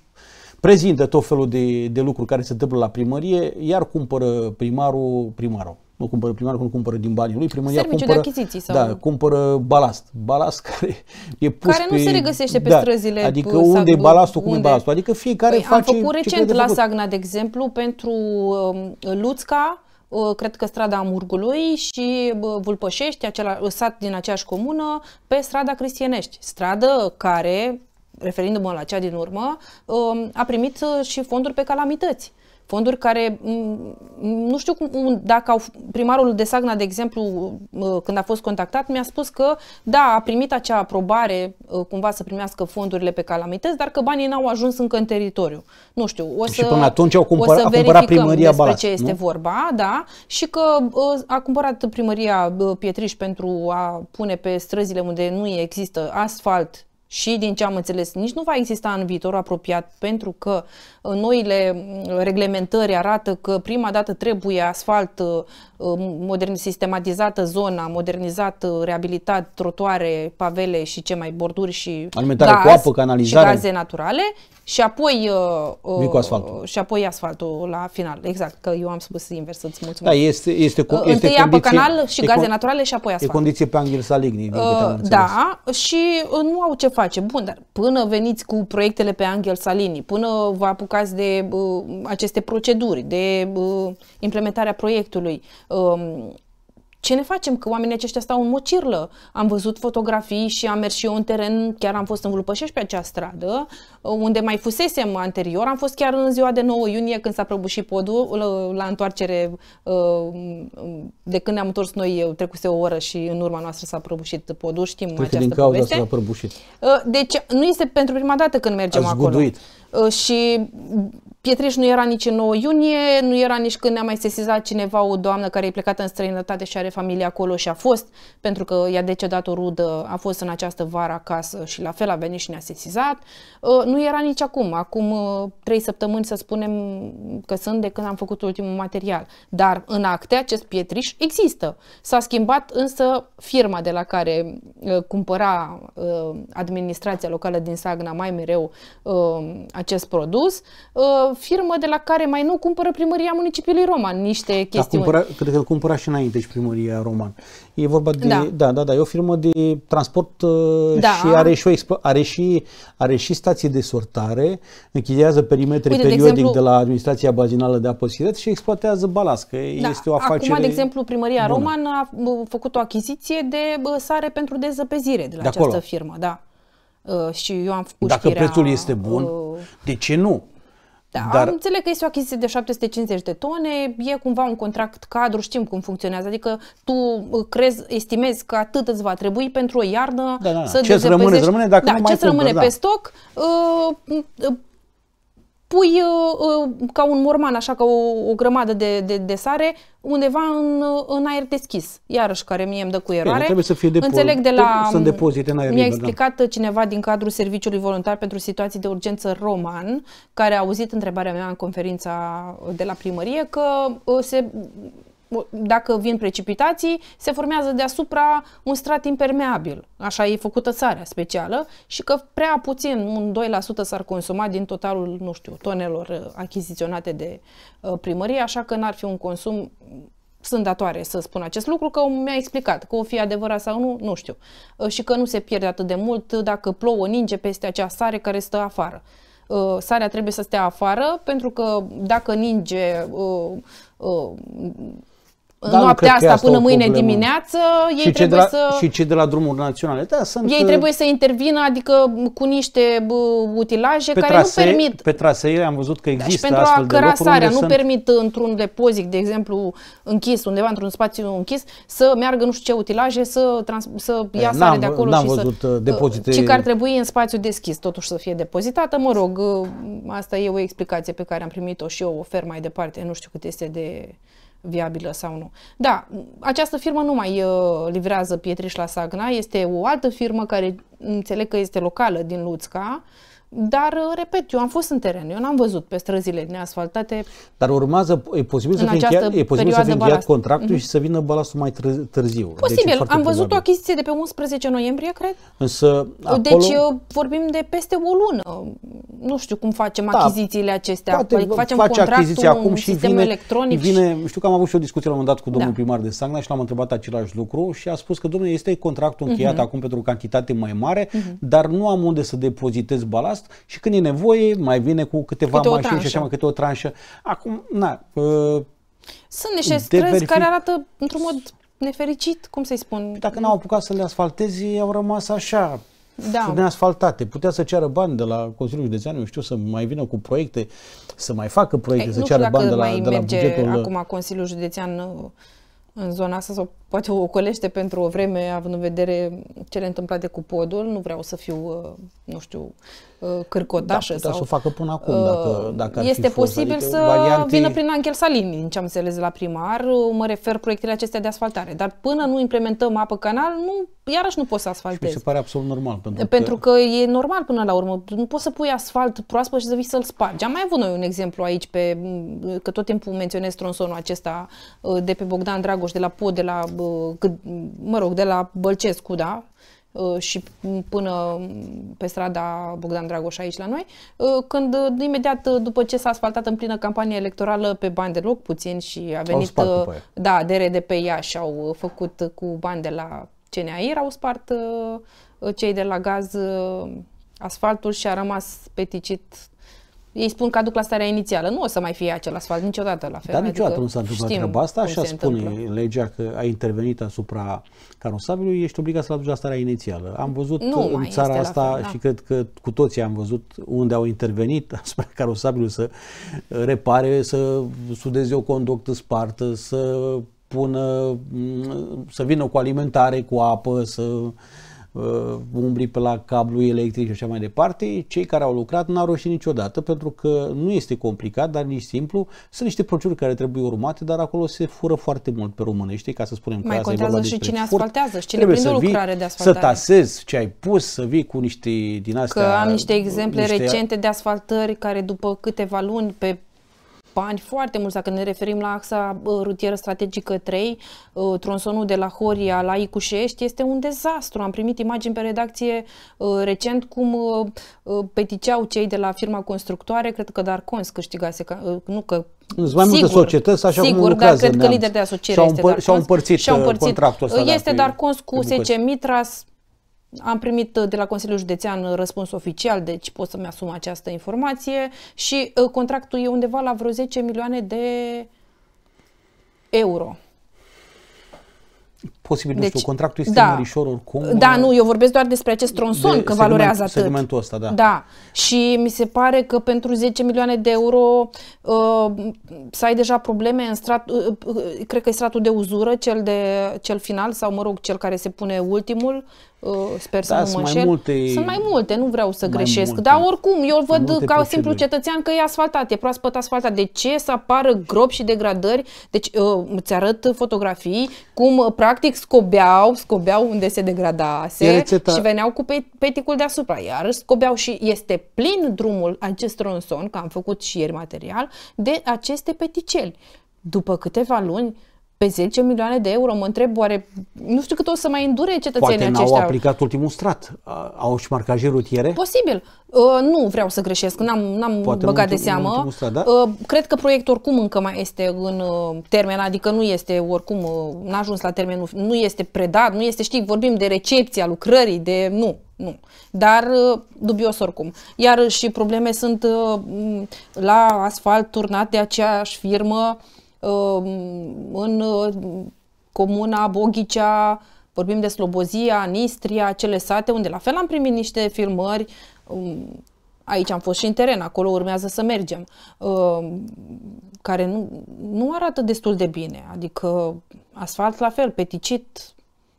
prezintă tot felul de, de lucruri care se întâmplă la primărie, iar cumpără primarul primarul nu cumpără primarul, nu cumpără din banii lui, primăria Serviciu cumpără, de achiziții sau... da, cumpără balast. Balast care e pus Care pe, nu se regăsește pe da, străzile. Adică unde e balastul, cum e balastul. Adică fiecare păi, face Am făcut recent la Sagna, de exemplu, pentru um, Luțca, uh, cred că strada Murgului și Vulpășești, acela, uh, sat din aceeași comună, pe strada Cristienești. Stradă care, referindu-mă la cea din urmă, um, a primit uh, și fonduri pe calamități fonduri care nu știu cum, dacă au, primarul de Sagna, de exemplu, când a fost contactat, mi-a spus că da, a primit acea aprobare uh, cumva să primească fondurile pe calamități, dar că banii n-au ajuns încă în teritoriu. Nu știu, o să, până atunci au cumpărat, o să verificăm primăria despre Balast, ce este nu? vorba, da, și că uh, a cumpărat primăria uh, Pietriș pentru a pune pe străzile unde nu există asfalt și din ce am înțeles, nici nu va exista în viitor apropiat, pentru că uh, noile mm, reglementări arată că prima dată trebuie asfalt uh, modern, sistematizată zona, modernizat, uh, reabilitat trotuare, pavele și ce mai borduri și gaz, cu apă, canalizare. Și gaze naturale și apoi, uh, uh cu asfaltul. și apoi asfaltul la final. Exact, că eu am spus invers, să-ți mulțumesc. Da, este, este, uh, este Întâi apă canal și gaze naturale și apoi asfalt. E condiție pe Anghel Saligny, din uh, Da, și uh, nu au ce face. Bun, dar până veniți cu proiectele pe Anghel Salini, până vă apucați de uh, aceste proceduri, de uh, implementarea proiectului, uh, ce ne facem? Că oamenii aceștia stau în mocirlă. Am văzut fotografii și am mers și eu în teren, chiar am fost în Vlupășești pe acea stradă, unde mai fusesem anterior. Am fost chiar în ziua de 9 iunie când s-a prăbușit podul, la, la întoarcere, uh, de când ne-am întors noi, trecuse o oră și în urma noastră s-a prăbușit podul, știm Cred această din cauza poveste. s-a prăbușit. Uh, deci nu este pentru prima dată când mergem Ați acolo. Zguduit. Uh, și Pietriș nu era nici în 9 iunie, nu era nici când ne-a mai sesizat cineva o doamnă care e plecată în străinătate și are familie acolo și a fost, pentru că i-a decedat o rudă, a fost în această vară acasă și la fel a venit și ne-a sesizat. Uh, nu era nici acum, acum uh, trei săptămâni să spunem că sunt de când am făcut ultimul material. Dar în acte acest Pietriș există. S-a schimbat însă firma de la care uh, cumpăra administrația locală din Sagna mai mereu acest produs firmă de la care mai nu cumpără primăria municipiului Roman niște chestiuni. Da, cumpăra, cred că îl cumpăra și înainte și primăria Roman. E vorba de, da, da, da, da e o firmă de transport uh, da. și are și, o expo- are, și, are și stații de sortare, închidează perimetre Uite, periodic de, exemplu, de la administrația bazinală de apă și și exploatează balască. Da, este o afacere Acum, de exemplu, primăria bună. Roman a uh, făcut o achiziție de uh, sare pentru dezăpezire de la de această acolo. firmă. Da. Uh, și eu am făcut Dacă știrea, prețul este bun, uh, de ce nu? Da, Dar... înțeleg că este o achiziție de 750 de tone, e cumva un contract cadru, știm cum funcționează, adică tu uh, crezi, estimezi că atât îți va trebui pentru o iarnă da, da, da. să ce rămâne, rămâne, dacă da, nu mai ce rămâne da. pe stoc, uh, uh, pui uh, uh, ca un morman, așa ca o, o grămadă de, de, de sare, undeva în, uh, în aer deschis, iarăși care mie îmi dă cu eroare. Bine, trebuie să fie depo- Înțeleg de la... depozite în aer Mi-a da. explicat da. cineva din cadrul Serviciului Voluntar pentru Situații de Urgență Roman, care a auzit întrebarea mea în conferința de la primărie, că se dacă vin precipitații, se formează deasupra un strat impermeabil. Așa e făcută țarea specială și că prea puțin, un 2% s-ar consuma din totalul, nu știu, tonelor uh, achiziționate de uh, primărie, așa că n-ar fi un consum sunt datoare să spun acest lucru, că mi-a explicat că o fi adevărat sau nu, nu știu. Uh, și că nu se pierde atât de mult dacă plouă, ninge peste acea sare care stă afară. Sarea trebuie să stea afară pentru că dacă ninge da, noaptea asta, asta până mâine dimineață, ei și trebuie la, să... Și cei de la drumuri naționale, da, sunt... Ei uh, trebuie să intervină, adică cu niște bă, utilaje pe care trase, nu permit... Pe traseele am văzut că există da, și pentru astfel a căra nu sunt... permit uh, într-un depozit, de exemplu, închis, undeva într-un spațiu închis, să meargă nu știu ce utilaje, să, trans, să ia sare de acolo și văzut să... Uh, depozite... Ci că ar trebui în spațiu deschis, totuși să fie depozitată, mă rog, asta e o explicație pe care am primit-o și eu, o ofer mai departe, nu știu cât este de viabilă sau nu. Da, această firmă nu mai uh, livrează pietriș la Sagna, este o altă firmă care înțeleg că este locală din Luțca, uh, dar, uh, repet, eu am fost în teren, eu n-am văzut pe străzile neasfaltate. Dar urmează, e posibil să fie încheiat, e posibil să fie încheiat contractul mm-hmm. și mhm. să vină balastul mai târziu. Deci posibil, deci, am văzut probabil. o achiziție de pe 11 noiembrie, cred. Însă, deci, acolo... Deci vorbim de peste o lună. Nu știu cum facem da, achizițiile acestea. Poate adică facem face contractul, acum și vine, electronic. Vine, știu că am avut și o discuție la un moment dat cu da. domnul da. primar de Sangna și l-am întrebat același lucru și a spus că, domnule, este contractul încheiat mm-hmm. acum pentru o cantitate mai mare, mm-hmm. dar nu am unde să depozitez balast cost și când e nevoie mai vine cu câteva câte mașini tranșă. și așa mai câte o tranșă. Acum, na, uh, sunt niște străzi verific... care arată într-un mod nefericit, cum să-i spun. Dacă n-au apucat să le asfaltezi, au rămas așa, da. neasfaltate. Putea să ceară bani de la Consiliul Județean, eu știu, să mai vină cu proiecte, să mai facă proiecte, Ei, să ceară bani de la, de la bugetul... Uh, acum Consiliul Județean uh, în zona asta sau poate o ocolește pentru o vreme, având în vedere cele întâmplate cu podul. Nu vreau să fiu, uh, nu știu, Uh, cârcotașă. Da, sau, să o facă până acum, uh, dacă, dacă Este fost, posibil adică să variante... vină prin Angel Salini, în ce am înțeles la primar, uh, mă refer proiectele acestea de asfaltare. Dar până nu implementăm apă canal, nu, iarăși nu poți să asfaltezi. Și mi se pare absolut normal. Pentru, pentru că... că e normal până la urmă. Nu poți să pui asfalt proaspăt și să vii să-l spargi. Am mai avut noi un exemplu aici, pe, că tot timpul menționez tronsonul acesta de pe Bogdan Dragoș, de la Pod, de la, mă rog, de la Bălcescu, da? Uh, și până pe strada Bogdan Dragoș aici la noi, uh, când uh, imediat după ce s-a asfaltat în plină campanie electorală pe bani loc puțin și a venit da, DRD pe ea și au făcut cu bani de la CNAIR, au spart cei de la gaz asfaltul și a rămas peticit ei spun că aduc la starea inițială. Nu o să mai fie acel asfalt niciodată la fel. Dar adică niciodată nu s-a întâmplat treaba asta. Așa spune întâmplă. legea că a intervenit asupra carosabilului, ești obligat să-l aduci la starea inițială. Am văzut nu în țara asta fel, da. și cred că cu toții am văzut unde au intervenit asupra carosabilului să repare, să sudeze o conductă spartă, să pună, mm, să vină cu alimentare, cu apă, să Uh, umbli pe la cablu electric și așa mai departe, cei care au lucrat n-au reușit niciodată pentru că nu este complicat, dar nici simplu. Sunt niște proceduri care trebuie urmate, dar acolo se fură foarte mult pe românești, ca să spunem mai că asta e vorba și cine furt. asfaltează și cine trebuie prinde o lucrare de asfaltare. Să tasezi ce ai pus, să vii cu niște din astea... Că am niște exemple niște... recente de asfaltări care după câteva luni pe bani foarte mulți, dacă ne referim la axa rutieră strategică 3, ă, tronsonul de la Horia la Icușești, este un dezastru. Am primit imagini pe redacție ă, recent cum ă, peticeau cei de la firma constructoare, cred că Cons câștigase, nu că sunt mai multe societăți, așa sigur, cum lucrează. Sigur, dar cred că lider de asociere și-au împăr- este Darcons. Și-au împărțit, și împărțit contractul ăsta. Este Darcons cu Mitras, am primit uh, de la Consiliul Județean uh, răspuns oficial, deci pot să-mi asum această informație și uh, contractul e undeva la vreo 10 milioane de euro. Posibil, deci, nu știu, deci, contractul este da, mărișor oricum. Da, nu, eu vorbesc doar despre acest tronson, de că valorează atât. Segmentul ăsta, da. Da, și mi se pare că pentru 10 milioane de euro uh, să ai deja probleme în strat, uh, uh, cred că e stratul de uzură, cel, de, cel final, sau mă rog, cel care se pune ultimul, Uh, sper da, să da, nu mă mai Multe, sunt mai multe, nu vreau să greșesc, multe, dar oricum eu văd ca proceduri. simplu cetățean că e asfaltat, e proaspăt asfaltat. De ce să apară gropi și degradări? Deci uh, îți arăt fotografii cum uh, practic scobeau, scobeau unde se degradase rețeta... și veneau cu peticul deasupra. Iar scobeau și este plin drumul acest ronson că am făcut și ieri material, de aceste peticeli. După câteva luni, pe 10 milioane de euro. Mă întreb, oare nu știu cât o să mai îndure cetățenii Poate aceștia. Poate au aplicat ultimul strat. Au și marcaje rutiere? Posibil. Uh, nu vreau să greșesc, n-am, n-am Poate băgat de seamă. Strat, da? uh, cred că proiectul oricum încă mai este în uh, termen, adică nu este oricum, uh, n-a ajuns la termen, nu este predat, nu este, știi, vorbim de recepția lucrării, de nu. Nu. Dar uh, dubios oricum. Iar și probleme sunt uh, la asfalt turnat de aceeași firmă în uh, comuna Boghicea, vorbim de Slobozia, Nistria, cele sate, unde la fel am primit niște filmări um, aici am fost și în teren, acolo urmează să mergem, um, care nu, nu arată destul de bine, adică asfalt la fel, peticit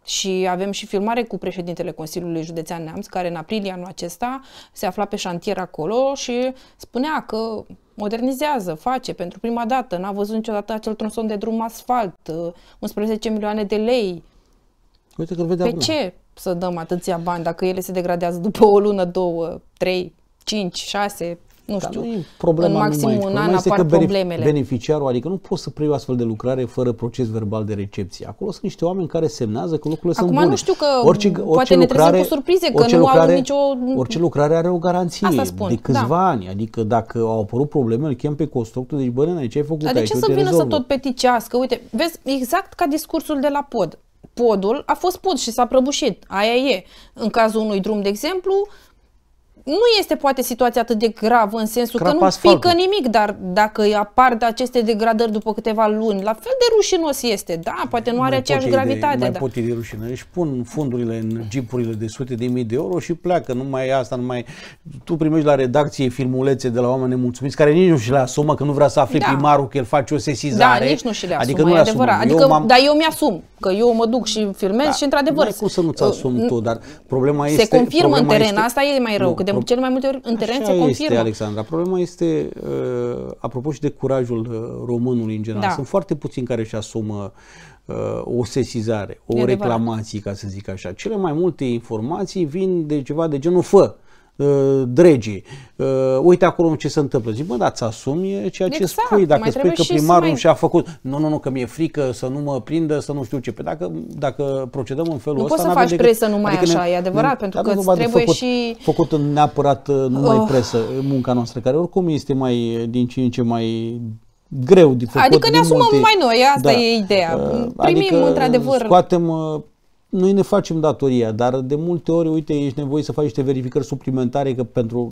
și avem și filmare cu președintele Consiliului Județean Neamț, care în aprilie anul acesta se afla pe șantier acolo și spunea că modernizează, face pentru prima dată, n-a văzut niciodată acel tronson de drum asfalt, 11 uh, milioane de lei. Uite că Pe ce să dăm atâția bani dacă ele se degradează după o lună, două, trei, cinci, șase, nu Dar știu, nu problema în maxim un an apar că problemele. Beneficiarul, adică nu poți să preiei o astfel de lucrare fără proces verbal de recepție. Acolo sunt niște oameni care semnează că lucrurile Acum sunt bune. nu știu că orice, orice poate lucrare, ne trezim cu surprize, că nu lucrare, au nicio... Orice lucrare are o garanție Asta spun, de câțiva da. ani. Adică dacă au apărut probleme, îl chem pe constructul, deci bă, nene, ce ai făcut Dar de ce să vină rezolvă? să tot peticească? Uite, vezi, exact ca discursul de la pod podul a fost pod și s-a prăbușit. Aia e. În cazul unui drum, de exemplu, nu este poate situația atât de gravă în sensul Crap că nu asfaltul. pică nimic, dar dacă apar de aceste degradări după câteva luni, la fel de rușinos este, da, poate nu mai are aceeași gravitate. Nu mai da. de rușine, își pun fundurile în jeepurile de sute de mii de euro și pleacă, nu mai e asta, nu mai... Tu primești la redacție filmulețe de la oameni nemulțumiți care nici nu și le asumă, că nu vrea să afle da. primarul că el face o sesizare. Da, nici adică nu și le asumă, adică nu e adevărat. Asumă. Adică, eu dar eu mi-asum, că eu mă duc și filmez da, și într-adevăr... Nu cum să nu-ți uh, asum uh, tu, dar problema se este... Se confirmă în teren, este, asta e mai rău, nu, că de de cele mai multe ori în teren Așa se confirmă. este, Alexandra. Problema este, uh, apropo și de curajul uh, românului în general, da. sunt foarte puțini care își asumă uh, o sesizare, o reclamație, ca să zic așa. Cele mai multe informații vin de ceva de genul fă. Uh, dregii. Uh, uite acolo ce se întâmplă. Zic, bă, da, ți asumi ceea ce exact, spui. Dacă spui că primarul mai... și-a făcut, nu, nu, nu, că mi-e frică să nu mă prindă, să nu știu ce. Pe păi dacă, dacă procedăm în felul nu ăsta... Nu poți să faci decât... presă numai adică așa, ne, e adevărat, ne, pentru că îți trebuie făcut, și... Făcut în neapărat uh, numai uh. presă munca noastră, care oricum este mai din ce în ce mai greu de făcut. Adică ne asumăm multe... mai noi, asta da. e ideea. Primim adică într-adevăr. scoatem noi ne facem datoria, dar de multe ori, uite, ești nevoie să faci niște verificări suplimentare că pentru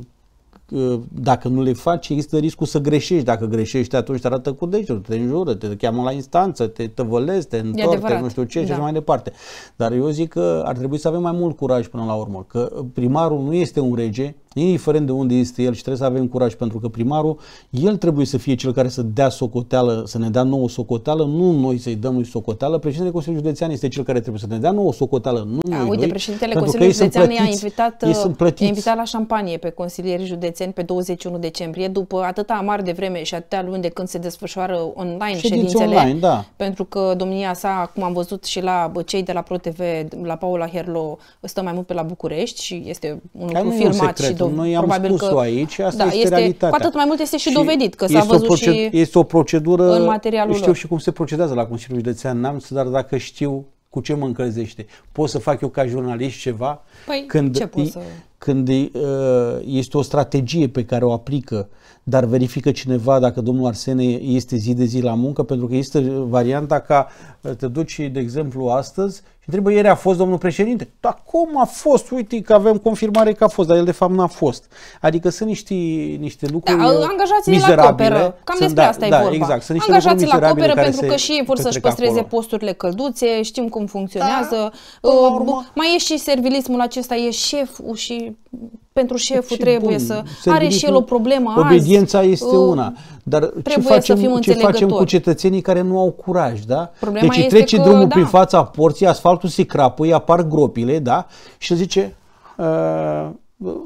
dacă nu le faci, există riscul să greșești. Dacă greșești, atunci te arată cu degetul, te înjură, te cheamă la instanță, te tăvălezi, te întorci, nu știu ce da. și așa mai departe. Dar eu zic că ar trebui să avem mai mult curaj până la urmă, că primarul nu este un rege, indiferent de unde este el și trebuie să avem curaj pentru că primarul, el trebuie să fie cel care să dea socoteală, să ne dea nouă socoteală, nu noi să-i dăm lui socoteală. Președintele Consiliului Județean este cel care trebuie să ne dea nouă socoteală, nu da, noi. Uite, președintele Consiliului Județean i-a invitat, i-a invitat la șampanie pe consilieri județeni pe 21 decembrie, după atâta amar de vreme și atâtea luni de când se desfășoară online Ședințe ședințele. Online, da. Pentru că domnia sa, cum am văzut și la cei de la ProTV, la Paula Herlo, stă mai mult pe la București și este un lucru firmat și dovedit noi am spus-o că, aici, asta da, este, este realitatea. Cu atât mai mult este și, și dovedit că s-a văzut proced- și Este o procedură, în materialul știu lor. și cum se procedează la Consiliul Județean să, dar dacă știu cu ce mă încălzește, pot să fac eu ca jurnalist ceva? Păi, când, ce pot să... Când ă, este o strategie pe care o aplică, dar verifică cineva dacă domnul Arsene este zi de zi la muncă, pentru că este varianta ca ă, te duci, de exemplu, astăzi Întrebă, ieri a fost domnul președinte? Dar cum a fost? Uite că avem confirmare că a fost, dar el de fapt n-a fost. Adică sunt niște, niște da, lucruri da, angajații mizerabile. la coperă, cam sunt, despre da, asta da, e vorba. Exact, sunt niște angajații la coperă pentru că și ei vor să-și păstreze acolo. posturile călduțe, știm cum funcționează. Da, uh, mai e și servilismul acesta, e șeful și pentru șeful ce trebuie bun, să... Are și el o problemă Obediența azi, este uh, una, dar ce facem, să fim ce facem cu cetățenii care nu au curaj, da? Problema deci este trece că, drumul da. prin fața porții, asfaltul se crapă, apar gropile, da? Și zice... Uh,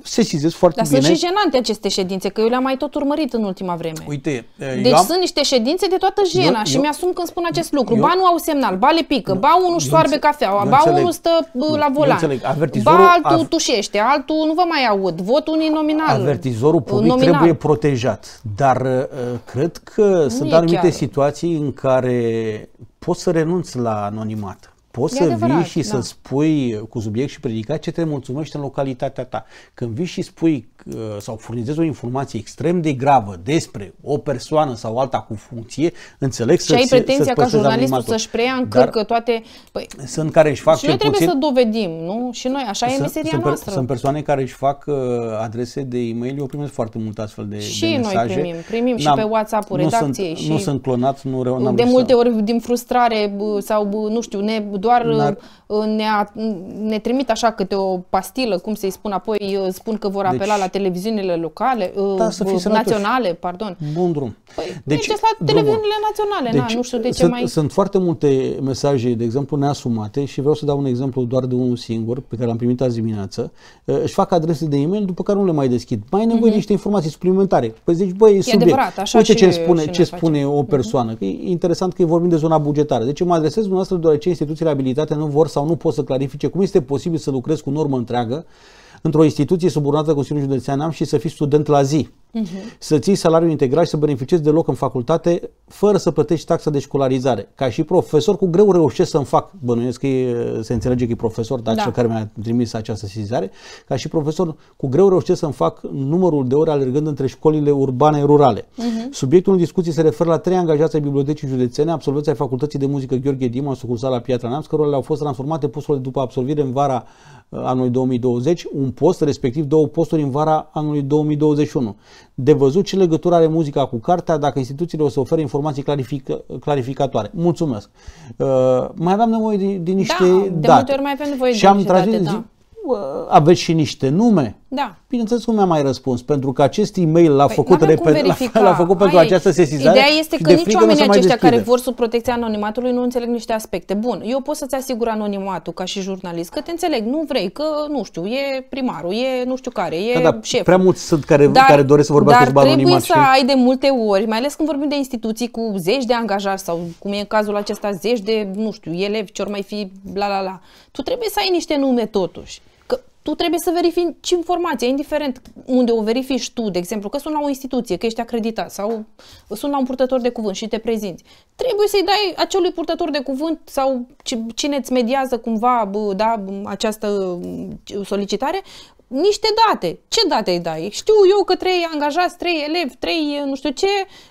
se sizez foarte Dar bine. Dar sunt și jenante aceste ședințe, că eu le-am mai tot urmărit în ultima vreme. Uite, deci eu deci am... sunt niște ședințe de toată jena eu, și eu, mi-asum când spun acest lucru. Eu, ba nu au semnal, ba le pică, eu, ba unul își soarbe cafeaua, ba unul stă nu, la volan, ba altul av... tușește, altul nu vă mai aud, votul e nominal. Avertizorul public nominal. trebuie protejat, dar uh, cred că nu sunt anumite chiar. situații în care poți să renunți la anonimat. Poți să adevărat, vii și da. să spui cu subiect și predicat ce te mulțumește în localitatea ta. Când vii și spui uh, sau furnizezi o informație extrem de gravă despre o persoană sau alta cu funcție, înțeleg să Și ai pretenția ca jurnalistul să-și preia în cărcă toate... Păi, sunt care își fac și noi trebuie puțin, să dovedim, nu? Și noi, așa sunt, e meseria sunt, noastră. Sunt persoane care își fac uh, adrese de e-mail, eu primesc foarte mult astfel de, și de mesaje. Și noi primim, primim și pe WhatsApp-ul redacției. Nu sunt, și nu sunt clonat, nu De multe ori din frustrare sau, nu știu, ne doar uh, ne-a ne, ne trimit așa câte o pastilă, cum să-i spun, apoi uh, spun că vor apela deci, la televiziunile locale, uh, da, să fii naționale, pardon. Bun drum. Păi, deci, la deci, drumul. televiziunile naționale, deci, na, nu știu de ce sunt, mai... Sunt foarte multe mesaje, de exemplu, neasumate și vreau să dau un exemplu doar de unul singur, pe care l-am primit azi dimineață. Își fac adrese de e-mail, după care nu le mai deschid. Mai e nevoie mm-hmm. niște informații suplimentare. Păi zici, băi, e, e subiect. Adevărat, așa Uite ce spune, ce spune o mhm. persoană. Mm-hmm. Că e interesant că vorbim de zona bugetară. Deci eu mă adresez dumneavoastră deoarece instituțiile durabilitatea nu vor sau nu pot să clarifice cum este posibil să lucrezi cu normă întreagă într-o instituție subordonată Consiliului Județean am și să fii student la zi. Uh-huh. Să ții salariul integral și să beneficiezi de loc în facultate fără să plătești taxa de școlarizare. Ca și profesor, cu greu reușesc să-mi fac, bănuiesc că e, se înțelege că e profesor, dar da. cel care mi-a trimis această sesizare, ca și profesor, cu greu reușesc să-mi fac numărul de ore alergând între școlile urbane rurale. Uh-huh. Subiectul în discuție se referă la trei angajați ai Bibliotecii Județene, absolvenți ai Facultății de Muzică Gheorghe Dima, sucursala Piatra Neamț, cărora le-au fost transformate posturile după absolvire în vara anului 2020, un post, respectiv două posturi în vara anului 2021. De văzut ce legătură are muzica cu cartea, dacă instituțiile o să ofere informații clarific- clarificatoare. Mulțumesc! Uh, mai aveam nevoie de, de niște da, date. de multe ori mai avem nevoie și de am niște transmis, date, da. Aveți și niște nume da. Bineînțeles că mi-a mai răspuns, pentru că acest e-mail l-a păi, făcut, repet, l-a făcut pentru Aici. Păi, această sesizare. Ideea este că nici oamenii aceștia deschide. care vor sub protecția anonimatului nu înțeleg niște aspecte. Bun, eu pot să-ți asigur anonimatul ca și jurnalist, că te înțeleg, nu vrei, că nu știu, e primarul, e nu știu care, e da, da, Prea mulți sunt care, dar, care doresc să vorbească sub anonimat. Dar trebuie să ai de multe ori, mai ales când vorbim de instituții cu zeci de angajați sau cum e cazul acesta, zeci de, nu știu, elevi, ce ori mai fi, bla, la la. Tu trebuie să ai niște nume totuși tu trebuie să verifici informația, indiferent unde o verifici tu, de exemplu, că sunt la o instituție, că ești acreditat sau sunt la un purtător de cuvânt și te prezinți. Trebuie să-i dai acelui purtător de cuvânt sau cine îți mediază cumva da, această solicitare, niște date. Ce date îi dai? Știu eu că trei angajați, trei elevi, trei nu știu ce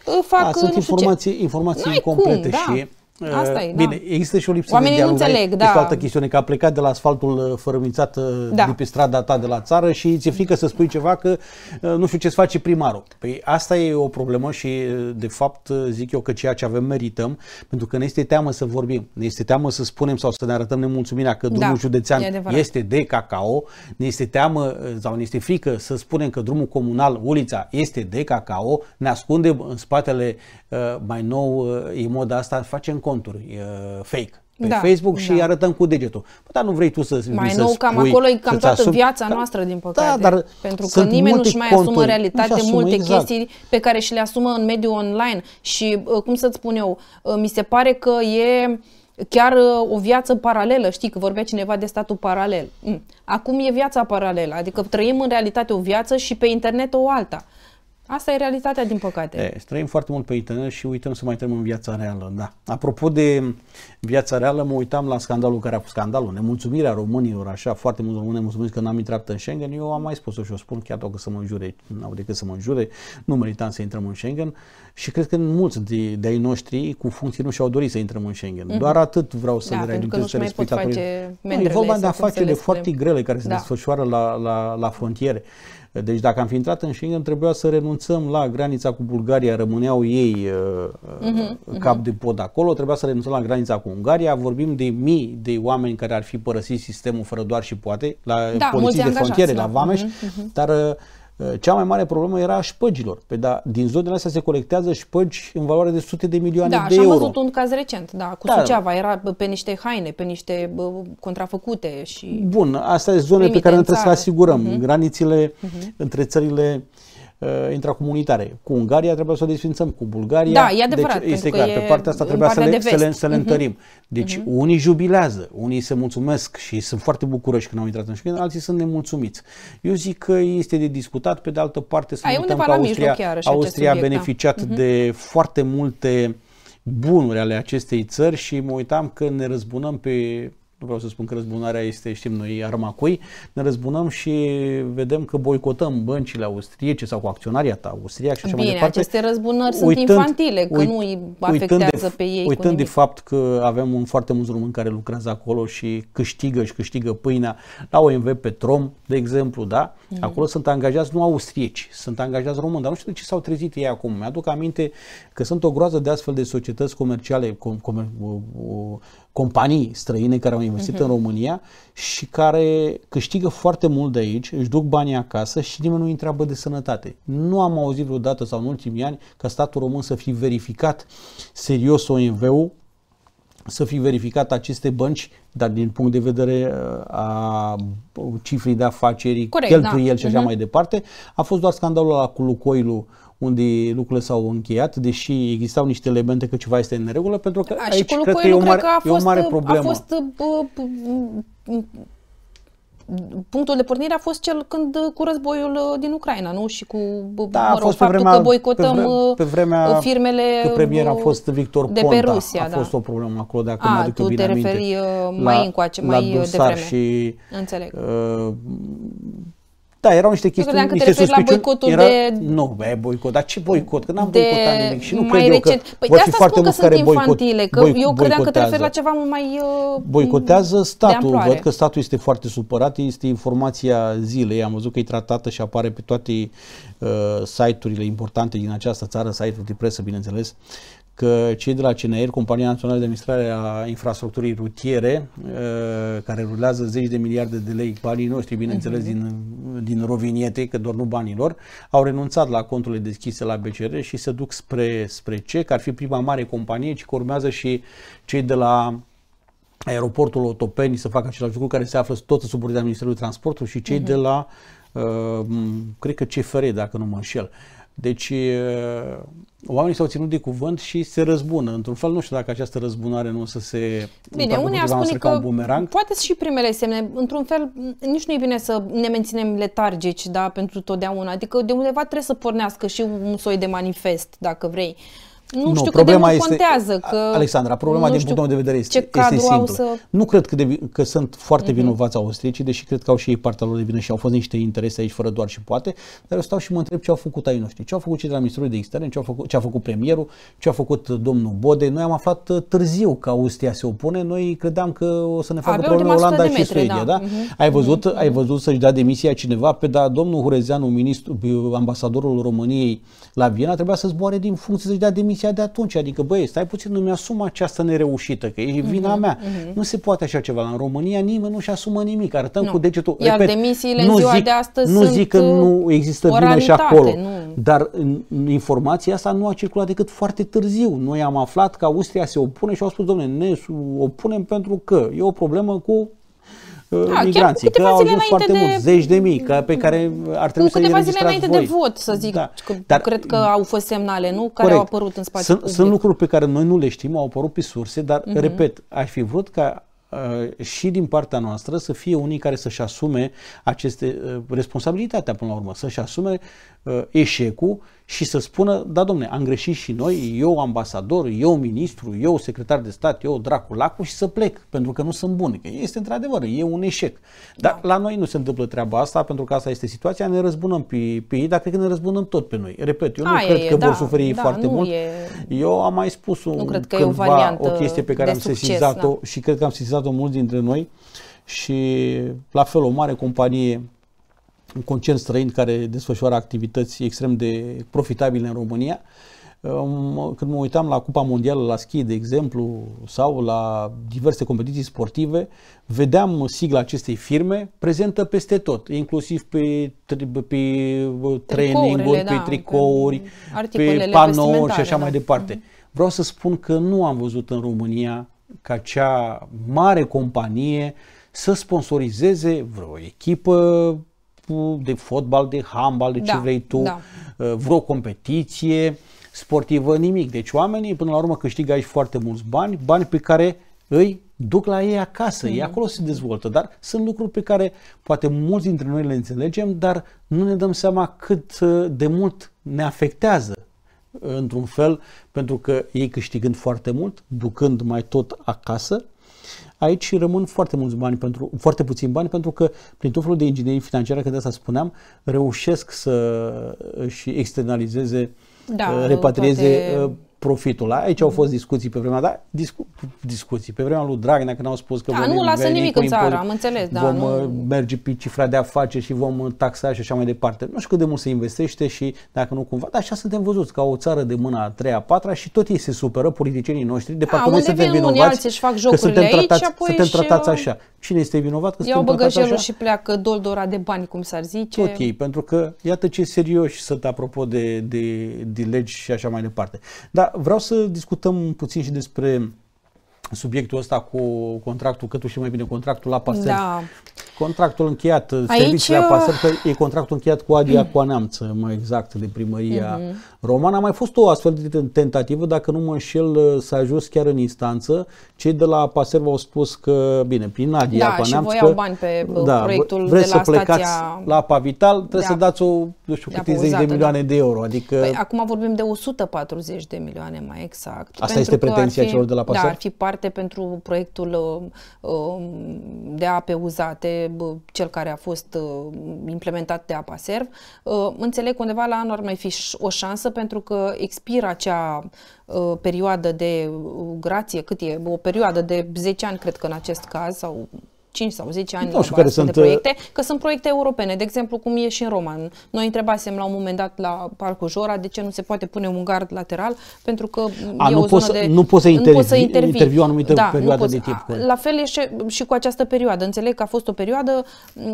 da, fac. Da, sunt nu știu informații, ce. informații complete da. și Asta e, Bine, da. există și o lipsă Oamenii de dialog. nu înțeleg, da. Este o altă chestiune, că a plecat de la asfaltul uh, fărămințat uh, da. de pe strada ta de la țară și ți-e frică să spui ceva că uh, nu știu ce-ți face primarul. Păi asta e o problemă și de fapt zic eu că ceea ce avem merităm, pentru că ne este teamă să vorbim, ne este teamă să spunem sau să ne arătăm nemulțumirea că da, drumul da, județean este de cacao, ne este teamă sau ne este frică să spunem că drumul comunal, ulița, este de cacao, ne ascundem în spatele mai nou, e moda asta, facem conturi uh, fake pe da, Facebook și da. arătăm cu degetul. Bă, dar nu vrei tu să Mai să nou, spui, cam acolo e cam toată asumi, viața da, noastră, din da, păcate. Da, dar pentru că nimeni nu-și mai conturi, asumă realitate, asumă, multe exact. chestii pe care și le asumă în mediul online. Și, cum să-ți spun eu, mi se pare că e chiar o viață paralelă, știi că vorbea cineva de statul paralel. Mm. Acum e viața paralelă, adică trăim în realitate o viață și pe internet o alta. Asta e realitatea, din păcate. E, trăim foarte mult pe internet și uităm să mai trăim în viața reală, da. Apropo de viața reală, mă uitam la scandalul care a fost scandalul, nemulțumirea românilor, așa, foarte mulți români mulțumesc că n-am intrat în Schengen. Eu am mai spus-o și o spun, chiar dacă să mă înjure, n-au decât să mă înjure, nu meritam să intrăm în Schengen și cred că mulți de, de ai noștri cu funcții nu și-au dorit să intrăm în Schengen. Mm-hmm. Doar atât vreau să da, realizez să respect face nu, E vorba de afacerile foarte grele care se da. desfășoară la, la, la frontiere. Deci dacă am fi intrat în Schengen, trebuia să renunțăm la granița cu Bulgaria, rămâneau ei uh-huh, cap uh-huh. de pod acolo, trebuia să renunțăm la granița cu Ungaria, vorbim de mii de oameni care ar fi părăsit sistemul fără doar și poate, la da, poliții de frontiere, da. la vameș, uh-huh, uh-huh. dar uh, Eh, cea mai mare problemă era a șpăgilor. Pe păi da, din zonele astea se colectează șpăgi în valoare de sute de milioane da, de euro. Da, am văzut un caz recent, da, cu da. Suceava. Era pe niște haine, pe niște contrafăcute și... Bun, asta e zone pe care ne trebuie să le asigurăm. Uh-huh. Mhm. Granițile uh-huh. Mhm. între țările uh, uh, intracomunitare. Cu Ungaria trebuie să o desfințăm, cu Bulgaria. Da, e adevărat. Deci, este clar, e pe partea asta trebuia să, le, să, le, să mhm. le întărim. Deci uh-huh. unii jubilează, unii se mulțumesc și sunt foarte bucuroși când au intrat în Schengen, alții sunt nemulțumiți. Eu zic că este de discutat, pe de altă parte să nu uităm că Austria, chiar, Austria a da. beneficiat da. Uh-huh. de foarte multe bunuri ale acestei țări și mă uitam că ne răzbunăm pe nu vreau să spun că răzbunarea este, știm noi, arma cui, ne răzbunăm și vedem că boicotăm băncile austriece sau cu ta austriac și așa Bine, mai departe. aceste răzbunări uitând, sunt infantile, că uit, nu îi afectează de, pe ei Uitând de fapt că avem un foarte mulți români care lucrează acolo și câștigă și câștigă pâinea la OMV Petrom, de exemplu, da? Mm. Acolo sunt angajați nu austrieci, sunt angajați români, dar nu știu de ce s-au trezit ei acum. Mi-aduc aminte că sunt o groază de astfel de societăți comerciale, com, com, o, o, companii străine care au investit uh-huh. în mhm. România și care câștigă foarte mult de aici, își duc banii acasă și nimeni nu întreabă de sănătate. Nu am auzit vreodată sau în ultimii ani ca statul român să fi verificat serios OMV-ul să fi verificat aceste bănci, dar din punct de vedere uh, a cifrei de afaceri, Corect, da. cheltuieli da. și așa uh-huh. mai departe. A fost doar scandalul ăla cu Lucoilul unde lucrurile s-au încheiat, deși existau niște elemente că ceva este în regulă, pentru că a, da, aici cred că e o mare, că a fost, e o mare problemă. A fost, a, uh, a, punctul de pornire a fost cel când uh, cu războiul uh, din Ucraina, nu? Și cu da, mă rog, fost pe faptul vremea, că boicotăm pe, vremea, pe vremea firmele că premier a fost Victor de Ponta. pe Rusia, a da. fost o problemă acolo, dacă a, mi-aduc tu bine te referi aminte, mai încoace, mai la devreme. și Înțeleg. Uh, da, erau niște chestii, eu niște suspiciuni. la boicotul era... de... Nu, e boicot, dar ce boicot? Că n-am de... boicotat nimic și nu mai cred recent. eu că păi de asta foarte că sunt infantile, boicot, că boi, eu credeam că te referi la ceva mai... Uh, boicotează statul. Văd că statul este foarte supărat, este informația zilei. Am văzut că e tratată și apare pe toate uh, site-urile importante din această țară, site-uri de presă, bineînțeles, că cei de la CNR, Compania Națională de Administrare a Infrastructurii Rutiere, uh, care rulează zeci de miliarde de lei, banii noștri, bineînțeles, mhm. din din roviniete, că doar nu banilor, au renunțat la conturile deschise la BCR și se duc spre, spre ce, că ar fi prima mare companie, ci că urmează și cei de la aeroportul Otopeni să facă același lucru, care se află tot sub ordinea Ministerului Transportului și cei uh-huh. de la, uh, cred că CFR, dacă nu mă înșel. Uh, deci oamenii s-au ținut de cuvânt și se răzbună. Într-un fel, nu știu dacă această răzbunare nu o să se... Bine, unii ar spune că un poate și primele semne. Într-un fel, nici nu e bine să ne menținem letargici da, pentru totdeauna. Adică de undeva trebuie să pornească și un soi de manifest, dacă vrei. Uh, nu, nu știu problema cât de mult contează. Este, că Alexandra, problema din punctul meu de vedere este, este simplu. Să... Nu cred că, de, că sunt foarte uh-huh. vinovați austriecii, deși cred că au și ei partea lor de vină și au fost niște interese aici fără doar și poate, dar eu stau și mă întreb ce au făcut ai noștri, ce au făcut cei de la Ministerul de Externe, ce, au făcut, ce a făcut premierul, ce a făcut uh, domnul Bode. Noi am aflat uh, târziu că Austria se opune, noi credeam că o să ne facă Avem probleme Olanda și Suedia. Da? Da? Uh-huh. Ai mhm. văzut, uh-huh. ai văzut să-și dea demisia cineva, pe da, domnul Hurezeanu, ministru, ambasadorul României la Viena, trebuia să zboare din funcție să-și dea demisia poziția de atunci, adică băi, stai puțin, nu-mi asum această nereușită, că e mhm, vina uh-huh, mea. Uh-huh. Nu se poate așa ceva. În România nimeni nu-și asumă nimic, arătăm nu. cu degetul. Iar Repet, demisiile nu zic, de astăzi Nu zic că nu uh, există vină și acolo, nu. dar informația asta nu a circulat decât foarte târziu. Noi am aflat că Austria se opune și au spus, domnule, ne opunem pentru că e o problemă cu da, migranții, că au ajuns foarte de... mulți, zeci de mii, ca, pe care ar trebui să le câteva zile înainte voi. de vot, să zic, da. că Dar, cred că au fost semnale, nu? Care corect. au apărut în spațiu sunt, public. Sunt lucruri pe care noi nu le știm, au apărut pe surse, dar, uh-huh. repet, aș fi vrut ca uh, și din partea noastră să fie unii care să-și asume aceste uh, responsabilitatea până la urmă, să-și asume uh, eșecul și să spună, da domne, am greșit și noi, eu ambasador, eu ministru, eu secretar de stat, eu draculacu și să plec, pentru că nu sunt bun. Că este într-adevăr, e un eșec. Dar da. la noi nu se întâmplă treaba asta, pentru că asta este situația, ne răzbunăm pe, pe ei, dar cred că ne răzbunăm tot pe noi. Repet, eu nu Aia cred e, că da, vor suferi da, foarte mult. E... Eu am mai spus un, nu cred că cândva o, o chestie pe care am sesizat-o da. și cred că am sesizat-o mulți dintre noi și la fel o mare companie un concern străin care desfășoară activități extrem de profitabile în România. Când mă uitam la Cupa Mondială la schi, de exemplu, sau la diverse competiții sportive, vedeam sigla acestei firme prezentă peste tot, inclusiv pe, pe training-uri, da, pe tricouri, pe panouri și așa da. mai departe. Mhm. Vreau să spun că nu am văzut în România ca cea mare companie să sponsorizeze vreo echipă de fotbal, de handbal, de da, ce vrei tu, da. Uh, vreo competiție sportivă, nimic. Deci oamenii până la urmă câștigă aici foarte mulți bani, bani pe care îi duc la ei acasă, mm. ei acolo se dezvoltă, dar sunt lucruri pe care poate mulți dintre noi le înțelegem, dar nu ne dăm seama cât uh, de mult ne afectează uh, într-un fel, pentru că ei câștigând foarte mult, ducând mai tot acasă, aici rămân foarte mulți bani pentru, foarte puțini bani pentru că prin tot felul de inginerii financiare, că de asta spuneam, reușesc să și externalizeze, da, repatrieze toate uh, profitul la Aici au mm. fost discuții pe vremea, da, discu- discuții pe vremea lui Dragnea când au spus că da, vom nu lasă nimic în țară, am înțeles, da, vom nu... Uh, merge pe cifra de afaceri și vom uh, taxa și așa mai departe. Nu știu cât de mult se investește și dacă nu cumva, dar așa suntem văzuți ca o țară de mâna a treia, a patra și tot ei se supără politicienii noștri de parcă noi suntem vinovați își fac că suntem aici, tratați, apoi suntem și tratați așa. Cine este vinovat că iau suntem așa? și pleacă doldora de bani, cum s-ar zice. Tot ei, pentru că iată ce serioși sunt apropo de, de, de legi și așa mai departe. Dar vreau să discutăm puțin și despre subiectul ăsta cu contractul, cât și mai bine contractul la pastel. Da. Contractul încheiat, Aici... serviciile uh, apasări, păi, că e contractul încheiat cu Adia Coaneamț, mai exact, de primăria mm-hmm. romană. A mai fost o astfel de tentativă, dacă nu mă înșel, uh, s-a ajuns chiar în instanță. Cei de la Apasări v-au spus că, bine, prin Adia da, Coanamță... Da, și bani pe uh, da, proiectul vreți de la să plecați stația... la Pavital, trebuie să dați o, nu știu, câte zeci de milioane da. de euro. Adică... Păi, acum vorbim de 140 de milioane, mai exact. Asta este pretenția fi, celor de la Apasări? Da, ar fi parte pentru proiectul uh, um, de ape uzate cel care a fost uh, implementat de APASERV. Uh, înțeleg că undeva la anul ar mai fi o șansă pentru că expiră acea uh, perioadă de grație, cât e, o perioadă de 10 ani, cred că în acest caz, sau 5 sau 10 ani nu știu care sunt de uh, proiecte, că sunt proiecte europene, de exemplu cum e și în Roman. Noi întrebasem la un moment dat la Parcul Jora de ce nu se poate pune un gard lateral, pentru că a, e nu o poți, zonă de, nu poți să, intervi, intervi interviu o anumită da, perioadă poți, de timp. La fel e și, și cu această perioadă. Înțeleg că a fost o perioadă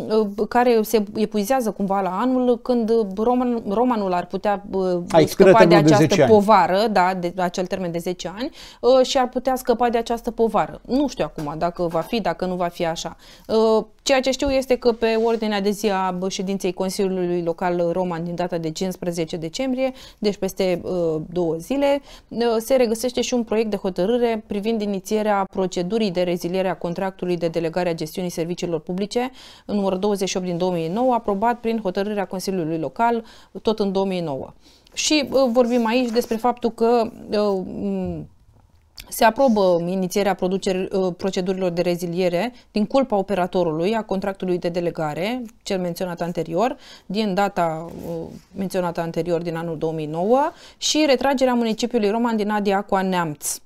uh, care se epuizează cumva la anul când roman, romanul ar putea uh, a scăpa de această de povară, da, de acel termen de 10 ani, și ar putea scăpa de această povară. Nu știu acum dacă va fi, dacă nu va fi așa așa. Uh, ceea ce știu este că pe ordinea de zi a ședinței Consiliului Local Roman din data de 15 decembrie, deci peste uh, două zile, uh, se regăsește și un proiect de hotărâre privind inițierea procedurii de reziliere a contractului de delegare a gestiunii serviciilor publice, numărul 28 din 2009, aprobat prin hotărârea Consiliului Local tot în 2009. Și vorbim aici despre faptul că se aprobă inițierea uh, procedurilor de reziliere din culpa operatorului a contractului de delegare, cel menționat anterior, din data uh, menționată anterior din anul 2009 și retragerea municipiului Roman din Adia Neamț.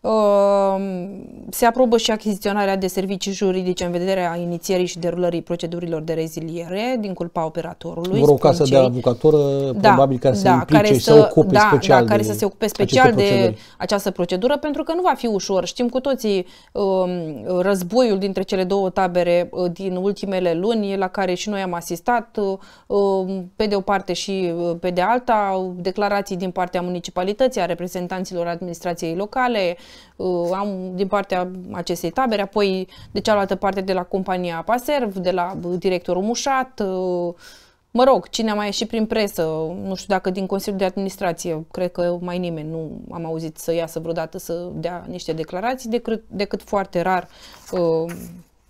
Ehm, se aprobă și achiziționarea de servicii juridice în vederea inițierii și derulării procedurilor de reziliere din culpa operatorului. Vor o casă cei... de avocatură, da, probabil, care da, să implice care și să, să ocupe da, special da, care de să se ocupe special de această procedură, pentru că nu va fi ușor. Știm cu toții ehm, războiul dintre cele două tabere eh, din ultimele luni, la care și noi am asistat, ehm, pe de o parte și eh, pe de alta, declarații din partea municipalității, a reprezentanților administrației locale, Uh, am din partea acestei tabere, apoi de cealaltă parte de la compania Paserv, de la uh, directorul Mușat, uh, mă rog, cine a mai ieșit prin presă, nu știu dacă din Consiliul de Administrație, cred că mai nimeni nu am auzit să iasă vreodată să dea niște declarații, decât, decât foarte rar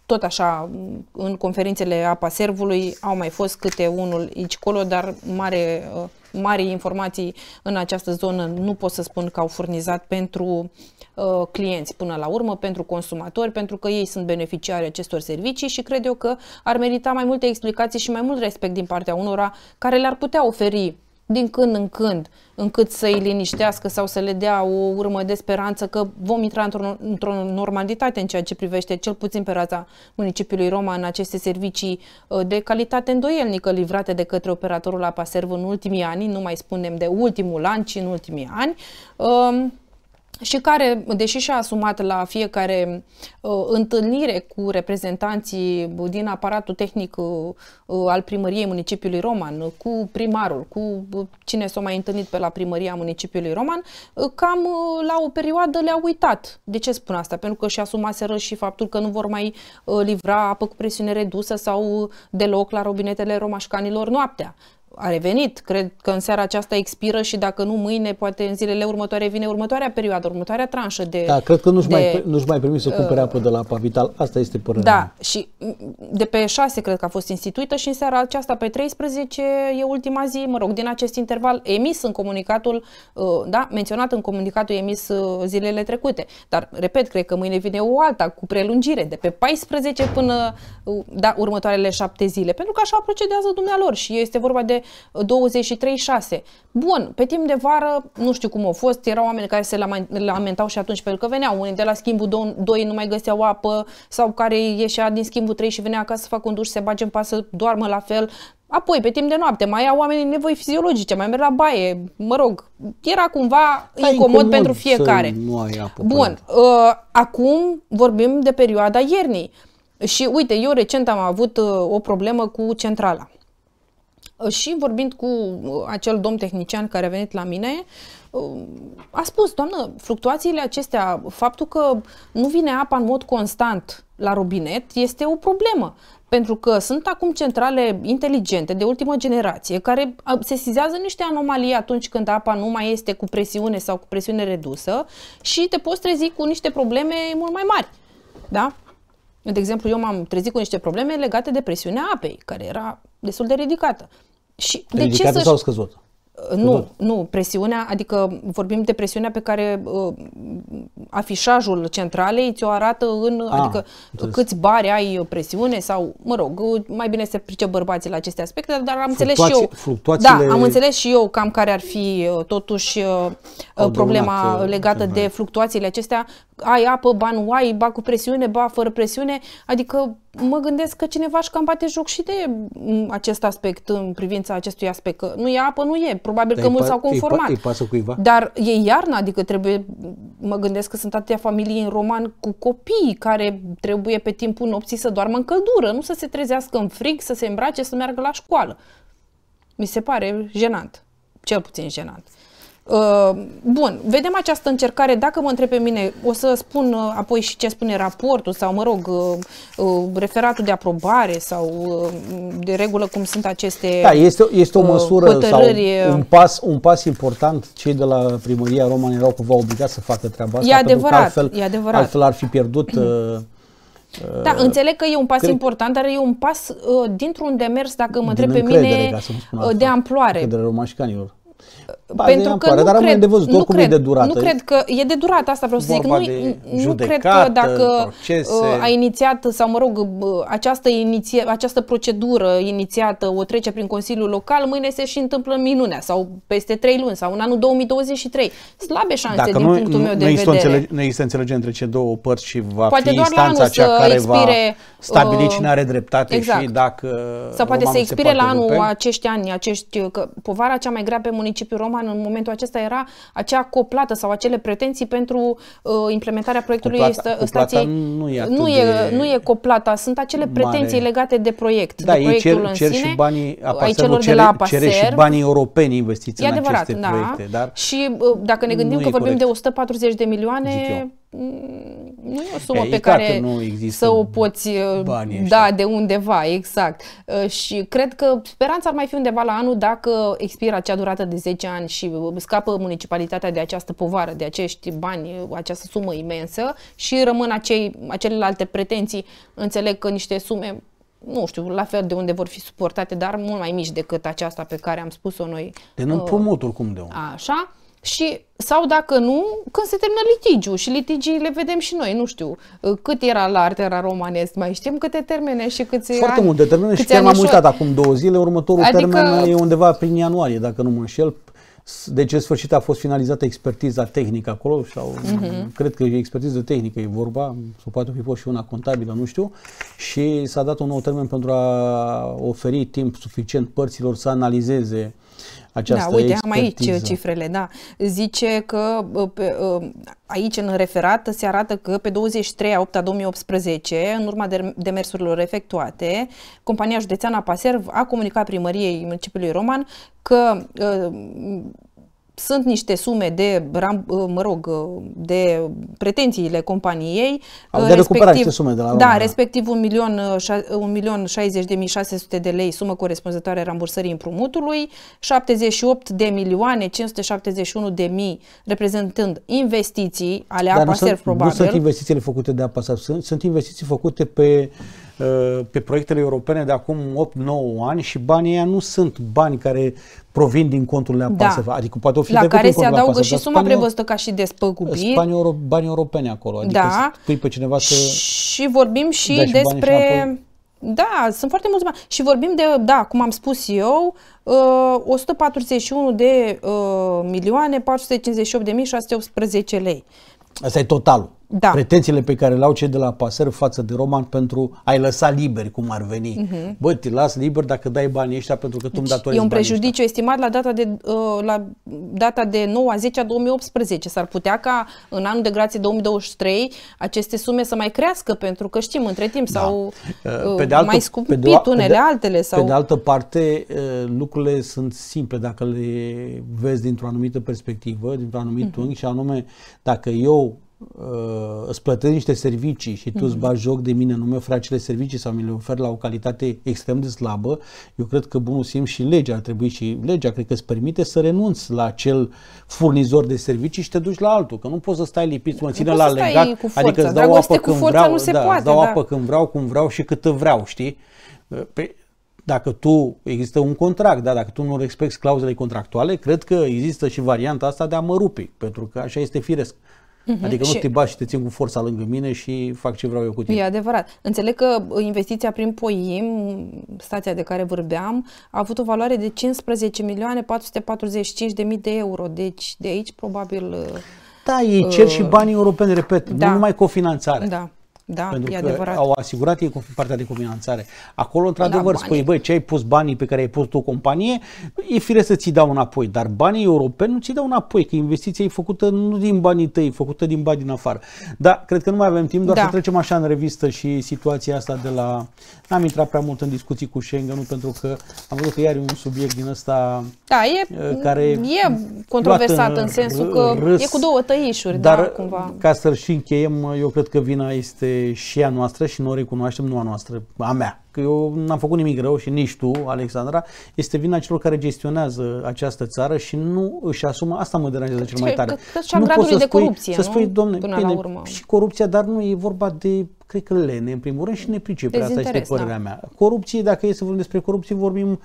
tot așa, în conferințele apa servului au mai fost câte unul aici colo, dar mare, uh, mari informații în această zonă nu pot să spun că au furnizat pentru uh, clienți până la urmă, pentru consumatori, pentru că ei sunt beneficiari acestor servicii și cred eu că ar merita mai multe explicații și mai mult respect din partea unora care le-ar putea oferi din când în când, încât să îi da. liniștească sau să le dea o urmă de speranță că vom intra într-o, într normalitate în ceea ce privește cel puțin pe raza municipiului Roma în aceste servicii uh, de calitate îndoielnică livrate de către operatorul la în ultimii ani, nu mai spunem de ultimul an, ci în ultimii ani. Um, și care, deși și-a asumat la fiecare uh, întâlnire cu reprezentanții din aparatul tehnic uh, uh al primăriei municipiului Roman, uh, cu primarul, cu uh, cine s-a mai întâlnit pe la primăria municipiului Roman, uh, cam uh, la o perioadă le-a uitat. De ce spun asta? Pentru că și a asumat și faptul că nu vor mai uh, livra apă cu presiune redusă sau uh, deloc la robinetele romașcanilor noaptea a revenit. Cred că în seara aceasta expiră și dacă nu mâine, poate în zilele următoare vine următoarea perioadă, următoarea tranșă de... Da, cred că nu-și, mai, nu mai permis să cumpere uh, apă de la apa vital. Asta este părerea Da, mea. și de pe 6 cred că a fost instituită și în seara aceasta pe 13 e ultima zi, mă rog, din acest interval emis în comunicatul, uh, da, menționat în comunicatul emis uh, zilele trecute. Dar, repet, cred că mâine vine o alta cu prelungire de pe 14 până, uh, da, următoarele șapte zile. Pentru că așa procedează dumnealor și este vorba de 23-6. Bun, pe timp de vară, nu știu cum a fost, erau oameni care se lamentau și atunci pentru că veneau unii de la schimbul 2 nu mai găseau apă sau care ieșea din schimbul 3 și venea acasă să facă un duș, se bage în pasă, doarmă la fel, Apoi, pe timp de noapte, mai au oamenii nevoi fiziologice, mai merg la baie, mă rog, era cumva Ai incomod, incomod pentru fiecare. Nu ai apă Bun, uh, acum vorbim de perioada iernii. Și uite, eu recent am avut uh, o problemă cu centrala. Uh, și vorbind cu uh, acel domn tehnician care a venit la mine, uh, a spus, doamnă, fluctuațiile acestea, faptul că nu vine apa în mod constant la robinet este o problemă. Pentru că sunt acum centrale inteligente de ultimă generație care sesizează niște anomalii atunci când apa nu mai este cu presiune sau cu presiune redusă și te poți trezi cu niște probleme mult mai mari. Da? De exemplu, eu m-am trezit cu niște probleme legate de presiunea apei, care era destul de ridicată. Și de ce să sau scăzut? Uh, nu, nu, presiunea, adică vorbim de presiunea pe care uh, afișajul centralei ți-o arată în, A, ah, adică uh, înțeles. câți bari ai uh, presiune sau, mă rog, mai bine se pricep bărbații la aceste aspecte, dar am înțeles și eu. Fluctuațiile... Da, am înțeles și eu cam care ar fi totuși uh, problema legată de da. fluctuațiile acestea ai apă, ba nu ai, ba cu presiune, ba fără presiune, adică mă gândesc că cineva și cam bate joc și de mm, acest aspect în privința acestui aspect, că nu e apă, nu e, probabil Dar că mulți s-au conformat. Îi, pasă cuiva? Dar e iarna, adică trebuie, mă gândesc că sunt atâtea familii în roman cu copii care trebuie pe timpul nopții să doarmă în căldură, nu să se trezească în frig, să se îmbrace, să meargă la școală. Mi se pare jenant, cel puțin jenant. Uh, bun, vedem această încercare. Dacă mă întreb pe mine, o să spun uh, apoi și ce spune raportul sau, mă rog, uh, referatul de aprobare sau de regulă cum sunt aceste Da, este, este o măsură sau un pas, un pas important. Cei de la primăria Roman erau cumva obligați să facă treaba asta. E adevărat, altfel, e adevărat. Altfel ar fi pierdut... Da, înțeleg că e un pas cred... important, dar e un pas uh, dintr-un demers, dacă mă întreb pe mine, de amploare. De romașcanilor. Ba, Pentru că pare, nu dar cred, am de văzut, nu cred, de durată. Nu cred că e de durată asta, vreau să zic. Nu, judecată, nu cred că dacă uh, procese. a inițiat, sau mă rog, uh, această, iniția, această procedură inițiată o trece prin Consiliul Local, mâine se și întâmplă minunea, sau peste trei luni, sau în anul 2023. Slabe șanse dacă din nu, punctul nu, meu de nu vedere. Înțelege, nu există înțelege între ce două părți și va poate fi instanța cea care expire, va stabili uh, cine are dreptate exact. și dacă Sau poate să expire la anul rupe. acești ani, acești, că povara cea mai grea pe municipiul municipiul Roman în momentul acesta era acea coplată sau acele pretenții pentru uh, implementarea proiectului coplata, stației. Coplata nu e, nu, e nu e coplata, sunt acele pretenții mare. legate de proiect. Da, de cer, în cer sine, și banii apaserul, cere, la apaser. cere și banii europeni investiți e în adevărat, aceste da. proiecte. Dar și uh, dacă ne gândim că vorbim corect. de 140 de milioane, Mm, nu e o sumă e, pe care nu să o poți uh, da de undeva, exact. Uh, și cred că speranța ar mai fi undeva la anul dacă expiră acea durată de 10 ani și scapă municipalitatea de această povară, de acești bani, această sumă imensă și rămân acei, acelelalte pretenții. Înțeleg că niște sume nu știu, la fel de unde vor fi suportate, dar mult mai mici decât aceasta pe care am spus-o noi. de Din uh, împrumut oricum de unde. Așa și sau dacă nu, când se termină litigiul și litigii le vedem și noi, nu știu, uh, cât era la artera romanesc, mai știm câte termene și câți Foarte ani, multe termene și chiar m-am uitat acum două zile, următorul adică... termen e undeva prin ianuarie, dacă nu mă înșel, deci în sfârșit a fost finalizată expertiza tehnică acolo sau uh-huh. cred că e expertiză tehnică, e vorba, sau poate fi fost și una contabilă, nu știu, și s-a dat un nou termen pentru a oferi timp suficient părților să analizeze uh, această Da, uite, expertiză. am aici cifrele, da. Zice că pe, ă, aici în referat se arată că pe 23 a 8 a 2018, în urma demersurilor efectuate, compania județeană Paserv a comunicat primăriei municipiului Roman că ă, sunt niște sume de, ă, mă rog, ă, de pretențiile companiei. Au de ă, recuperat niște sume de la Da, România. respectiv 1.060.600 de lei, sumă corespunzătoare rambursării împrumutului, 78.571.000 de milioane de mii reprezentând investiții ale Dar APASER probabil. nu sunt investițiile făcute de APASER, sunt, sunt investiții făcute pe Uh, pe proiectele europene de acum 8-9 ani și banii ăia nu sunt bani care provin din contul APASEF, da. adică poate o fi La care se adaugă și suma prevăzută ca și despăgubiri. Spanii euro, bani europene acolo, adică da. pui pe cineva să... Și vorbim și și despre... Da, sunt foarte mulți bani. Și vorbim de, da, cum am spus eu, 141 uh, de uh, milioane 458 de mii 618 lei. Asta e totalul da. pretențiile pe care le au cei de la pasări față de Roman pentru a-i lăsa liberi cum ar veni. Uh-huh. Bă, te las liber dacă dai banii ăștia pentru că tu îmi deci, datorezi E un prejudiciu ăștia. estimat la data de, uh, la data de 9 a 10 a 2018. S-ar putea ca în anul de grație 2023 aceste sume să mai crească pentru că știm între timp da. sau uh, uh, pe de altă, mai scumpit pe de, unele pe de, altele. Sau... Pe de altă parte lucrurile sunt simple dacă le vezi dintr-o anumită perspectivă, dintr-un anumit uh-huh. unghi și anume dacă eu uh, îți plătesc niște servicii și tu mm-hmm. îți mhm. bagi joc de mine, nu mi oferi acele servicii sau mi le oferi la o calitate extrem de slabă, eu cred că bunul simț și legea ar trebui și legea, cred că îți permite să renunți la acel furnizor de servicii și te duci la altul, că nu poți să stai lipit, mă ține la legat, adică îți dau apă când vreau, da, poate, dau da. apă când vreau, cum vreau și cât vreau, știi? Uh, pe, dacă tu, există un contract, da, dacă tu nu respecti clauzele contractuale, cred că există și varianta asta de a mă rupi, pentru că așa este firesc. Uh-huh. Adică nu și... te bași și te țin cu forța lângă mine și fac ce vreau eu cu tine. E adevărat. Înțeleg că investiția prin POIM, stația de care vorbeam, a avut o valoare de 15.445.000 milioane de mii de euro. Deci de aici probabil... Da, ei cer uh, și banii europeni, repet, da. nu numai cofinanțare. Da. Da, pentru e că adevărat. au asigurat ei partea de cofinanțare. Acolo, într-adevăr, da, spui, băi, ce ai pus banii pe care ai pus tu companie, e fire să ți dau înapoi, dar banii europeni nu ți dau înapoi, că investiția e făcută nu din banii tăi, e făcută din bani din afară. Dar cred că nu mai avem timp, doar da. să trecem așa în revistă și situația asta de la... N-am intrat prea mult în discuții cu Schengen, pentru că am văzut că iar e un subiect din ăsta da, e, uh, care e controversat în, în sensul că râs, e cu două tăișuri, dar da, cumva. ca să-l și încheiem, eu cred că vina este și a noastră și noi o recunoaștem, nu a noastră, a mea. Că eu n-am făcut nimic rău și nici tu, Alexandra, este vina celor care gestionează această țară și nu își asumă, asta mă deranjează cel mai tare. Că, nu poți să de spui, corupție, să spui, domne, Până bine, la urmă. și corupția, dar nu e vorba de cred că lene, în primul rând, și nepricepere. Asta este părerea da. mea. Corupție, dacă e să vorbim despre corupție, vorbim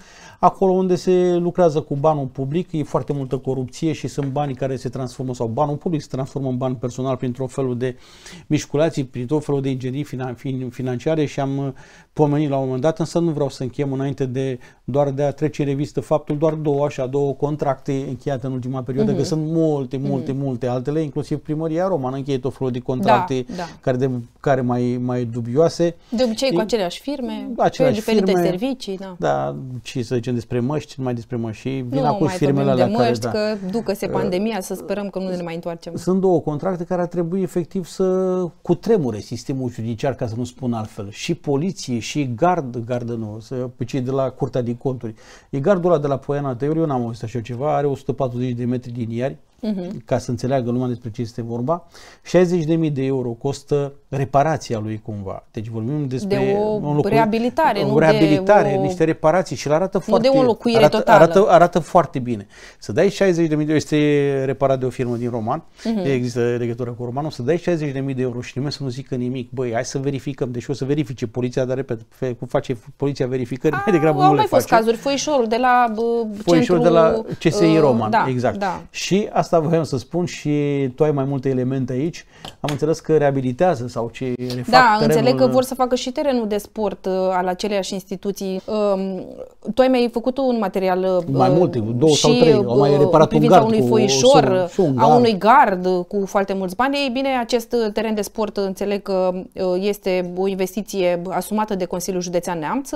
acolo unde se lucrează cu banul public, e foarte multă corupție și sunt banii care se transformă, sau banul public se transformă în bani personal prin tot felul de mișculații, prin tot felul de ingerii financiare și am uh, pomenit la un moment dat, însă nu vreau să închem înainte de doar de a trece revistă faptul, doar două așa, două contracte încheiate în ultima perioadă, uh-huh. că mhm. sunt multe, mhm. multe, uh-huh. multe altele, inclusiv primăria romană încheie tot felul de da, contracte da, da. care, de, care mai, mai dubioase. De obicei e, cu aceleași firme, aceleași diferite firme, servicii. Da, da ce să zicem, zicem despre măști, numai despre măști și vin nu acum mai firmele alea de măști, care, da. că ducă-se ă, pandemia, să sperăm că nu ne mai întoarcem. Sunt două contracte care ar trebui efectiv să cutremure sistemul judiciar, ca să nu spun altfel. Și poliție, și gard, gardă nu, să, pe cei de la Curtea din Conturi. E gardul ăla de la Poiana Tăiuri, eu n-am auzit așa ceva, are 140 de metri din iari, uh-huh. ca să înțeleagă lumea despre ce este vorba. 60.000 de euro costă reparația lui cumva. Deci vorbim despre de o un locuri. reabilitare, o reabilitare, nu de niște reparații și arată nu foarte de o locuire arată, totală. Arată, arată foarte bine. Să dai 60.000 de euro, este reparat de o firmă din Roman, uh-huh. există legătură cu Romanul, să dai 60.000 de euro și nimeni să nu zică nimic. Băi, hai să verificăm, deci o să verifice poliția, dar repet, cum face poliția verificări, A, mai degrabă nu le face. Au mai fost cazuri, foișorul de la bă, foișorul centru, de la CSI ă, Roman, uh, da, exact. Da. Și asta asta voiam să spun și tu ai mai multe elemente aici. Am înțeles că reabilitează sau ce refac Da, terenul... înțeleg că vor să facă și terenul de sport uh, al aceleiași instituții. Uh, tu ai mai făcut un material uh, mai multe, uh, două și, sau trei. Am mai uh, reparat un gard unui foișor, o, un gard. a unui gard cu foarte mulți bani. Ei bine, acest uh, teren de sport înțeleg că este o investiție asumată de Consiliul Județean Neamț.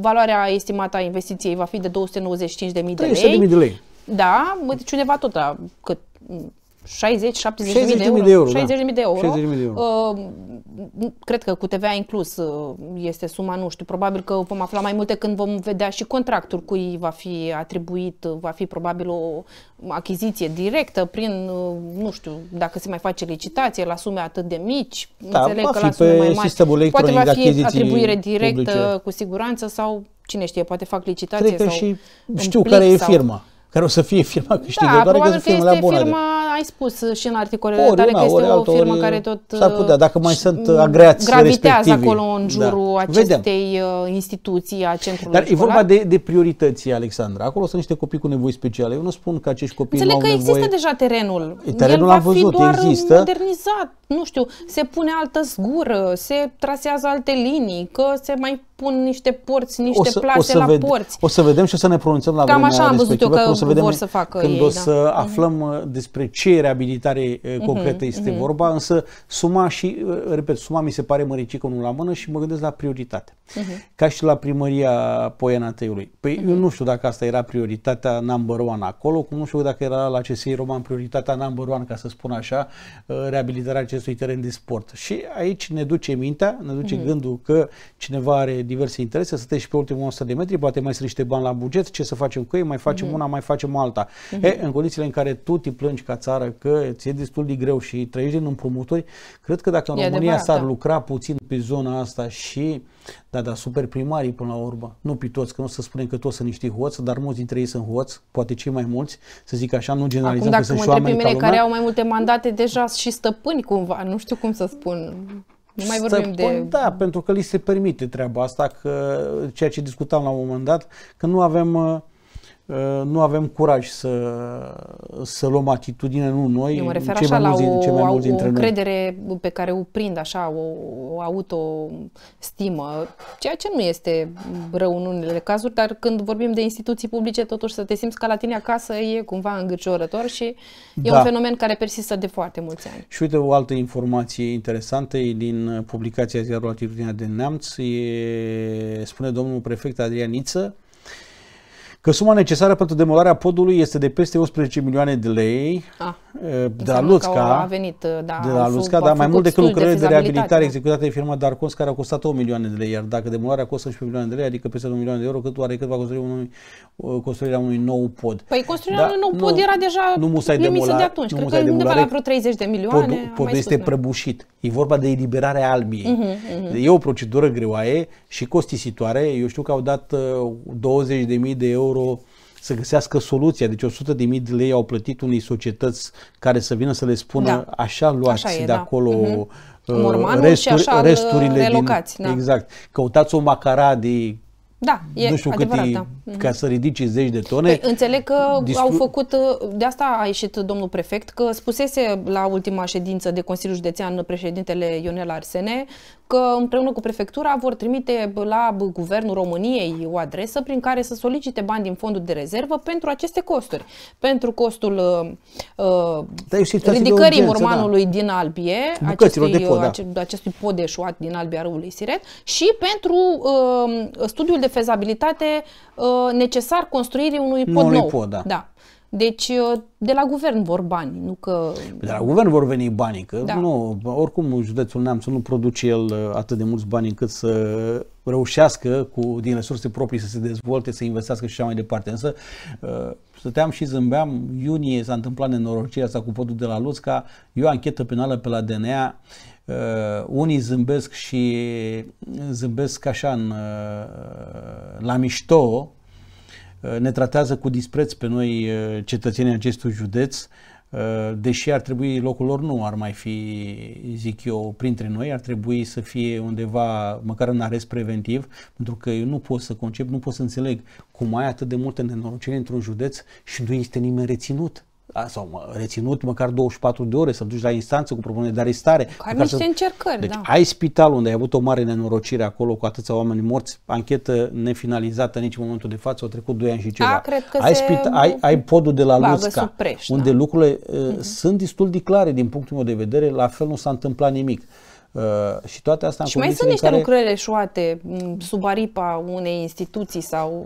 Valoarea estimată a investiției va fi de 295.000 de lei. 300.000 de lei. Da, uite, cineva tot a cât 60, 70 60 de euro. Da. De euro 60 da. de euro. 60 de euro. Uh, cred că cu TVA inclus uh, este suma, nu știu, probabil că vom afla mai multe când vom vedea și contractul cui va fi atribuit, uh, va fi probabil o achiziție directă prin, uh, nu știu, dacă se mai face licitație la sume atât de mici, da, înțeleg că la sume mai mari. Poate va fi atribuire directă publice. cu siguranță sau cine știe, poate fac licitație Cred că sau și știu care e sau... firma care o să fie firma da, câștigătoare da, pentru firmele este firma firma, ai spus și în articolele ori tale una, că este o firmă ori, care tot s-ar putea, dacă mai sunt agreați respectivi. acolo în da. jurul da. acestei Vedeam. Uh, instituții, a centrului Dar școlar. e vorba de, de priorități, Alexandra. Acolo sunt niște copii cu nevoi speciale. Eu nu spun că acești copii Înțeleg nu au că nevoie... există deja terenul. Terenul l-am văzut, doar există. modernizat, nu știu, se pune altă zgură, se trasează alte linii, că se mai pun niște porți, niște o să, plase o să la ved- porți. O să vedem și o să ne pronunțăm la Cam vremea așa am văzut eu că o să vedem vor să facă Când ei, o da. să da. aflăm uh-huh. despre ce reabilitare uh, mhm, concretă mhm. este uh-huh. vorba, însă suma și, uh, repet, suma mi se pare măricică unul la mână și mă gândesc la prioritate. Uh-huh. Ca și la primăria Poiana Tăiului. Păi uh-huh. eu nu știu dacă asta era prioritatea number one acolo, cum nu știu dacă era la CSI Roman prioritatea number one, ca să spun așa, uh, reabilitarea acestui teren de sport. Și aici ne duce mintea, ne duce uh-huh. gândul că cineva are diverse interese, să treci pe ultimul 100 de metri, poate mai strici bani la buget, ce să facem cu ei, mai facem mm-hmm. una, mai facem alta. Mm-hmm. E, în condițiile în care tu te plângi ca țară că ți-e destul de greu și trăiești din împrumuturi, cred că dacă în e România s-ar da. lucra puțin pe zona asta și, da, da, super primarii până la urmă, nu pe toți, că nu să spunem că toți sunt niște hoți, dar mulți dintre ei sunt hoți, poate cei mai mulți, să zic așa, nu generalizăm Acum, dacă că sunt și oameni mine, ca lumea. care au mai multe mandate deja și stăpâni cumva, nu știu cum să spun. Nu mai vorbim stăpân, de... Da, pentru că li se permite treaba asta, că ceea ce discutam la un moment dat, că nu avem uh, Uh, nu avem curaj să, să luăm atitudine, nu noi, Eu mă refer cei așa mulți, la o, cei mai mulți dintre noi. pe care o prind așa, o, o autostimă, ceea ce nu este rău în unele cazuri, dar când vorbim de instituții publice, totuși să te simți ca la tine acasă e cumva îngrijorător și da. e un da. fenomen care persistă de foarte mulți ani. Și uite o altă informație interesantă e din publicația ziarului Atitudinea de Neamț, e, spune domnul prefect Adrian Iță, că suma necesară pentru demolarea podului este de peste 11 milioane de lei a, ah. eh, de la Luțca, a venit, eh, da, de la Luțca, dar mai mult decât lucrările de, de reabilitare executate de firma Darcons, care au costat 1 milioane de lei, iar dacă demolarea costă 11 milioane de lei, adică peste 1 milioane de euro, cât oare cât va construi unui, construirea unui nou pod. Păi construirea da, unui nou pod nu, era deja nu musai demola, de atunci, nu cred că undeva la vreo 30 de milioane. Podul, podul este spus, prăbușit, e vorba de eliberarea albiei. Uh-huh, uh-huh. E o procedură greoaie și costisitoare. Eu știu că au dat 20.000 uh, de euro să găsească soluția. Deci 100.000 de lei au plătit unei societăți care să vină să le spună da. așa luați așa e, de da. acolo da. uh, resturi, așa uh, resturile din... Da. Exact. Căutați o macara de da, e nu știu adevărat, cât e, da. ca mhm. să ridici zeci de tone. Păi, înțeleg că distru... au făcut, uh, de asta a ieșit domnul prefect, că spusese la ultima ședință de Consiliul Județean președintele Ionel Arsene că împreună cu prefectura vor trimite la Guvernul României o adresă prin care să solicite bani din fondul de rezervă pentru aceste costuri. Pentru costul uh, da, ridicării urmanului da. din Albie, eh, acestui, de pod, ace, da. acestui pod da. eșuat din Albia râului Siret, și pentru uh, studiul de fezabilitate uh, necesar construirii unui pod nou. nou. Pod, da. da. Deci uh, de la guvern vor bani, nu că... Păi de la guvern vor veni banii, că da. nu, oricum județul Neamț nu produce el uh, atât de mulți bani încât să reușească cu, din resurse proprii să se dezvolte, să investească și așa mai departe. Însă uh, stăteam și zâmbeam, iunie s-a întâmplat nenorocirea asta cu podul de la Luțca, eu anchetă penală pe la DNA, uh, unii zâmbesc și zâmbesc așa în, uh, la mișto, Uh, ne tratează cu dispreț pe noi uh, cetățenii acestui județ, uh, deși ar trebui locul lor nu ar mai fi, zic eu, printre noi, ar trebui să fie undeva, măcar în arest preventiv, pentru că eu nu pot să concep, nu pot să înțeleg cum ai atât de multe nenorociri într-un județ și nu este nimeni reținut sau reținut măcar 24 de ore, să duci la instanță cu propunere de arestare. Ca niște să... încercări, deci, da. ai spital unde ai avut o mare nenorocire acolo cu atâția oameni morți, anchetă nefinalizată nici în momentul de față, au trecut 2 ani și ceva. A, cred că ai, spita- ai, ai podul de la Luțca, preș, unde da. lucrurile uh, uh-huh. sunt destul de clare din punctul meu de vedere, la fel nu s-a întâmplat nimic. Uh, și toate astea Și mai sunt niște care... lucrări eșuate mm, sub aripa unei instituții sau...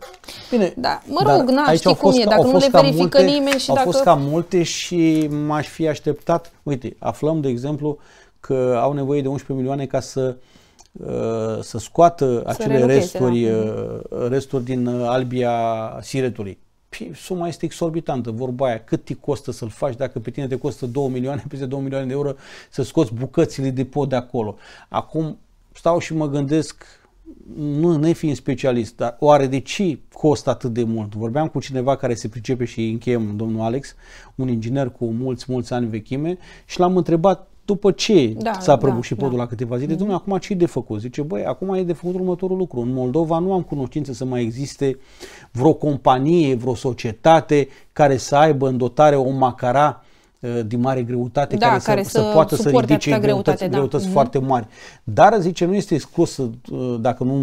Bine, da, mă rog, na, știi cum e, dacă nu le verifică multe, nimeni și au dacă... Au fost ca multe și m-aș fi așteptat, uite, aflăm de exemplu că au nevoie de 11 milioane ca să uh, să scoată acele să resturi, da. Uh, resturi din uh, Albia Siretului. Păi, suma este exorbitantă, vorba aia, cât te costă să-l faci, dacă pe tine te costă 2 milioane, peste 2 milioane de euro, să scoți bucățile de pod de acolo. Acum stau și mă gândesc, nu ne fiind specialist, dar oare de ce costă atât de mult? Vorbeam cu cineva care se pricepe și încheiem, domnul Alex, un inginer cu mulți, mulți ani vechime și l-am întrebat după ce da, s-a prăbușit da, da. podul da. la câteva zile, mm-hmm. domnule, acum ce e de făcut? Zice, băi, acum e de făcut următorul lucru. În Moldova nu am cunoștință să mai existe vreo companie, vreo societate care să aibă în dotare o macara ă, din mare greutate, da, care, care să, să poată să ridice greutăți, greutate, da. greutăți mm-hmm. foarte mari. Dar, zice, nu este exclus, ă, dacă nu,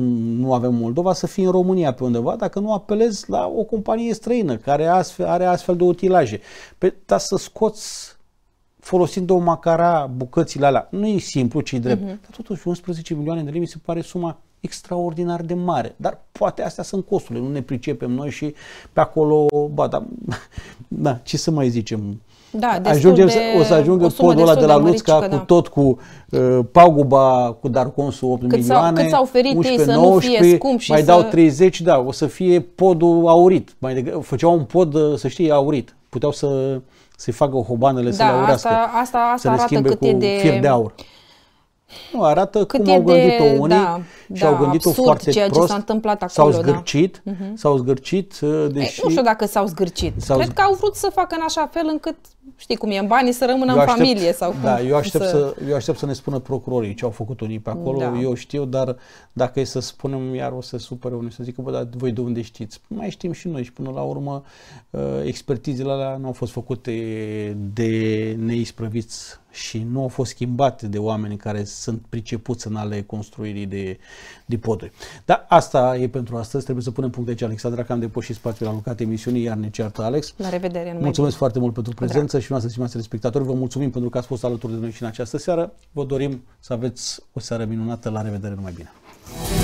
nu avem Moldova, să fie în România pe undeva, dacă nu apelezi la o companie străină care astfel, are astfel de utilaje. Pe, dar să scoți folosind o macara bucățile alea. Nu e simplu, ci drept. Uh-huh. Dar totuși 11 milioane de lei mi se pare suma extraordinar de mare. Dar poate astea sunt costurile, nu ne pricepem noi și pe acolo, ba, da, da ce să mai zicem. Da, Ajungem de, să, o să ajungă o podul ăla de, de la Luțca da. cu tot cu uh, paguba cu Darconsul 8 cât milioane, cât s-au oferit 11, ei să 19, nu fie scump și mai să... dau 30, da, o să fie podul aurit. Mai de, făceau un pod, uh, să știi, aurit. Puteau să să-i facă hobanele, da, să le aurească, asta, asta, asta să le arată schimbe cât cu e de... fier de aur. Nu, arată cât cum au gândit-o de, unii da, și da, au gândit-o foarte ceea prost, ce s-a întâmplat acolo, s-au da. zgârcit, da. s-au zgârcit, deși... Ei, nu știu dacă s-au zgârcit, s-au cred z... că au vrut să facă în așa fel încât știi cum e, banii să rămână eu în aștept, familie sau da, cum. Da, eu aștept să... să, eu aștept să ne spună procurorii ce au făcut unii pe acolo, da. eu știu, dar dacă e să spunem, iar o să supere unii, să zică, bă, dar voi de unde știți? Mai știm și noi și până la urmă ă, expertizele alea nu au fost făcute de neisprăviți și nu au fost schimbat de oameni care sunt pricepuți în ale construirii de, de poduri. Dar asta e pentru astăzi. Trebuie să punem punct de aici, Alexandra, că am depășit spațiul alocat emisiunii, iar ne ceartă Alex. La revedere! Mulțumesc foarte mult pentru prezență Drag. și noastră, stimați spectatori. Vă mulțumim pentru că ați fost alături de noi și în această seară. Vă dorim să aveți o seară minunată. La revedere! Numai bine!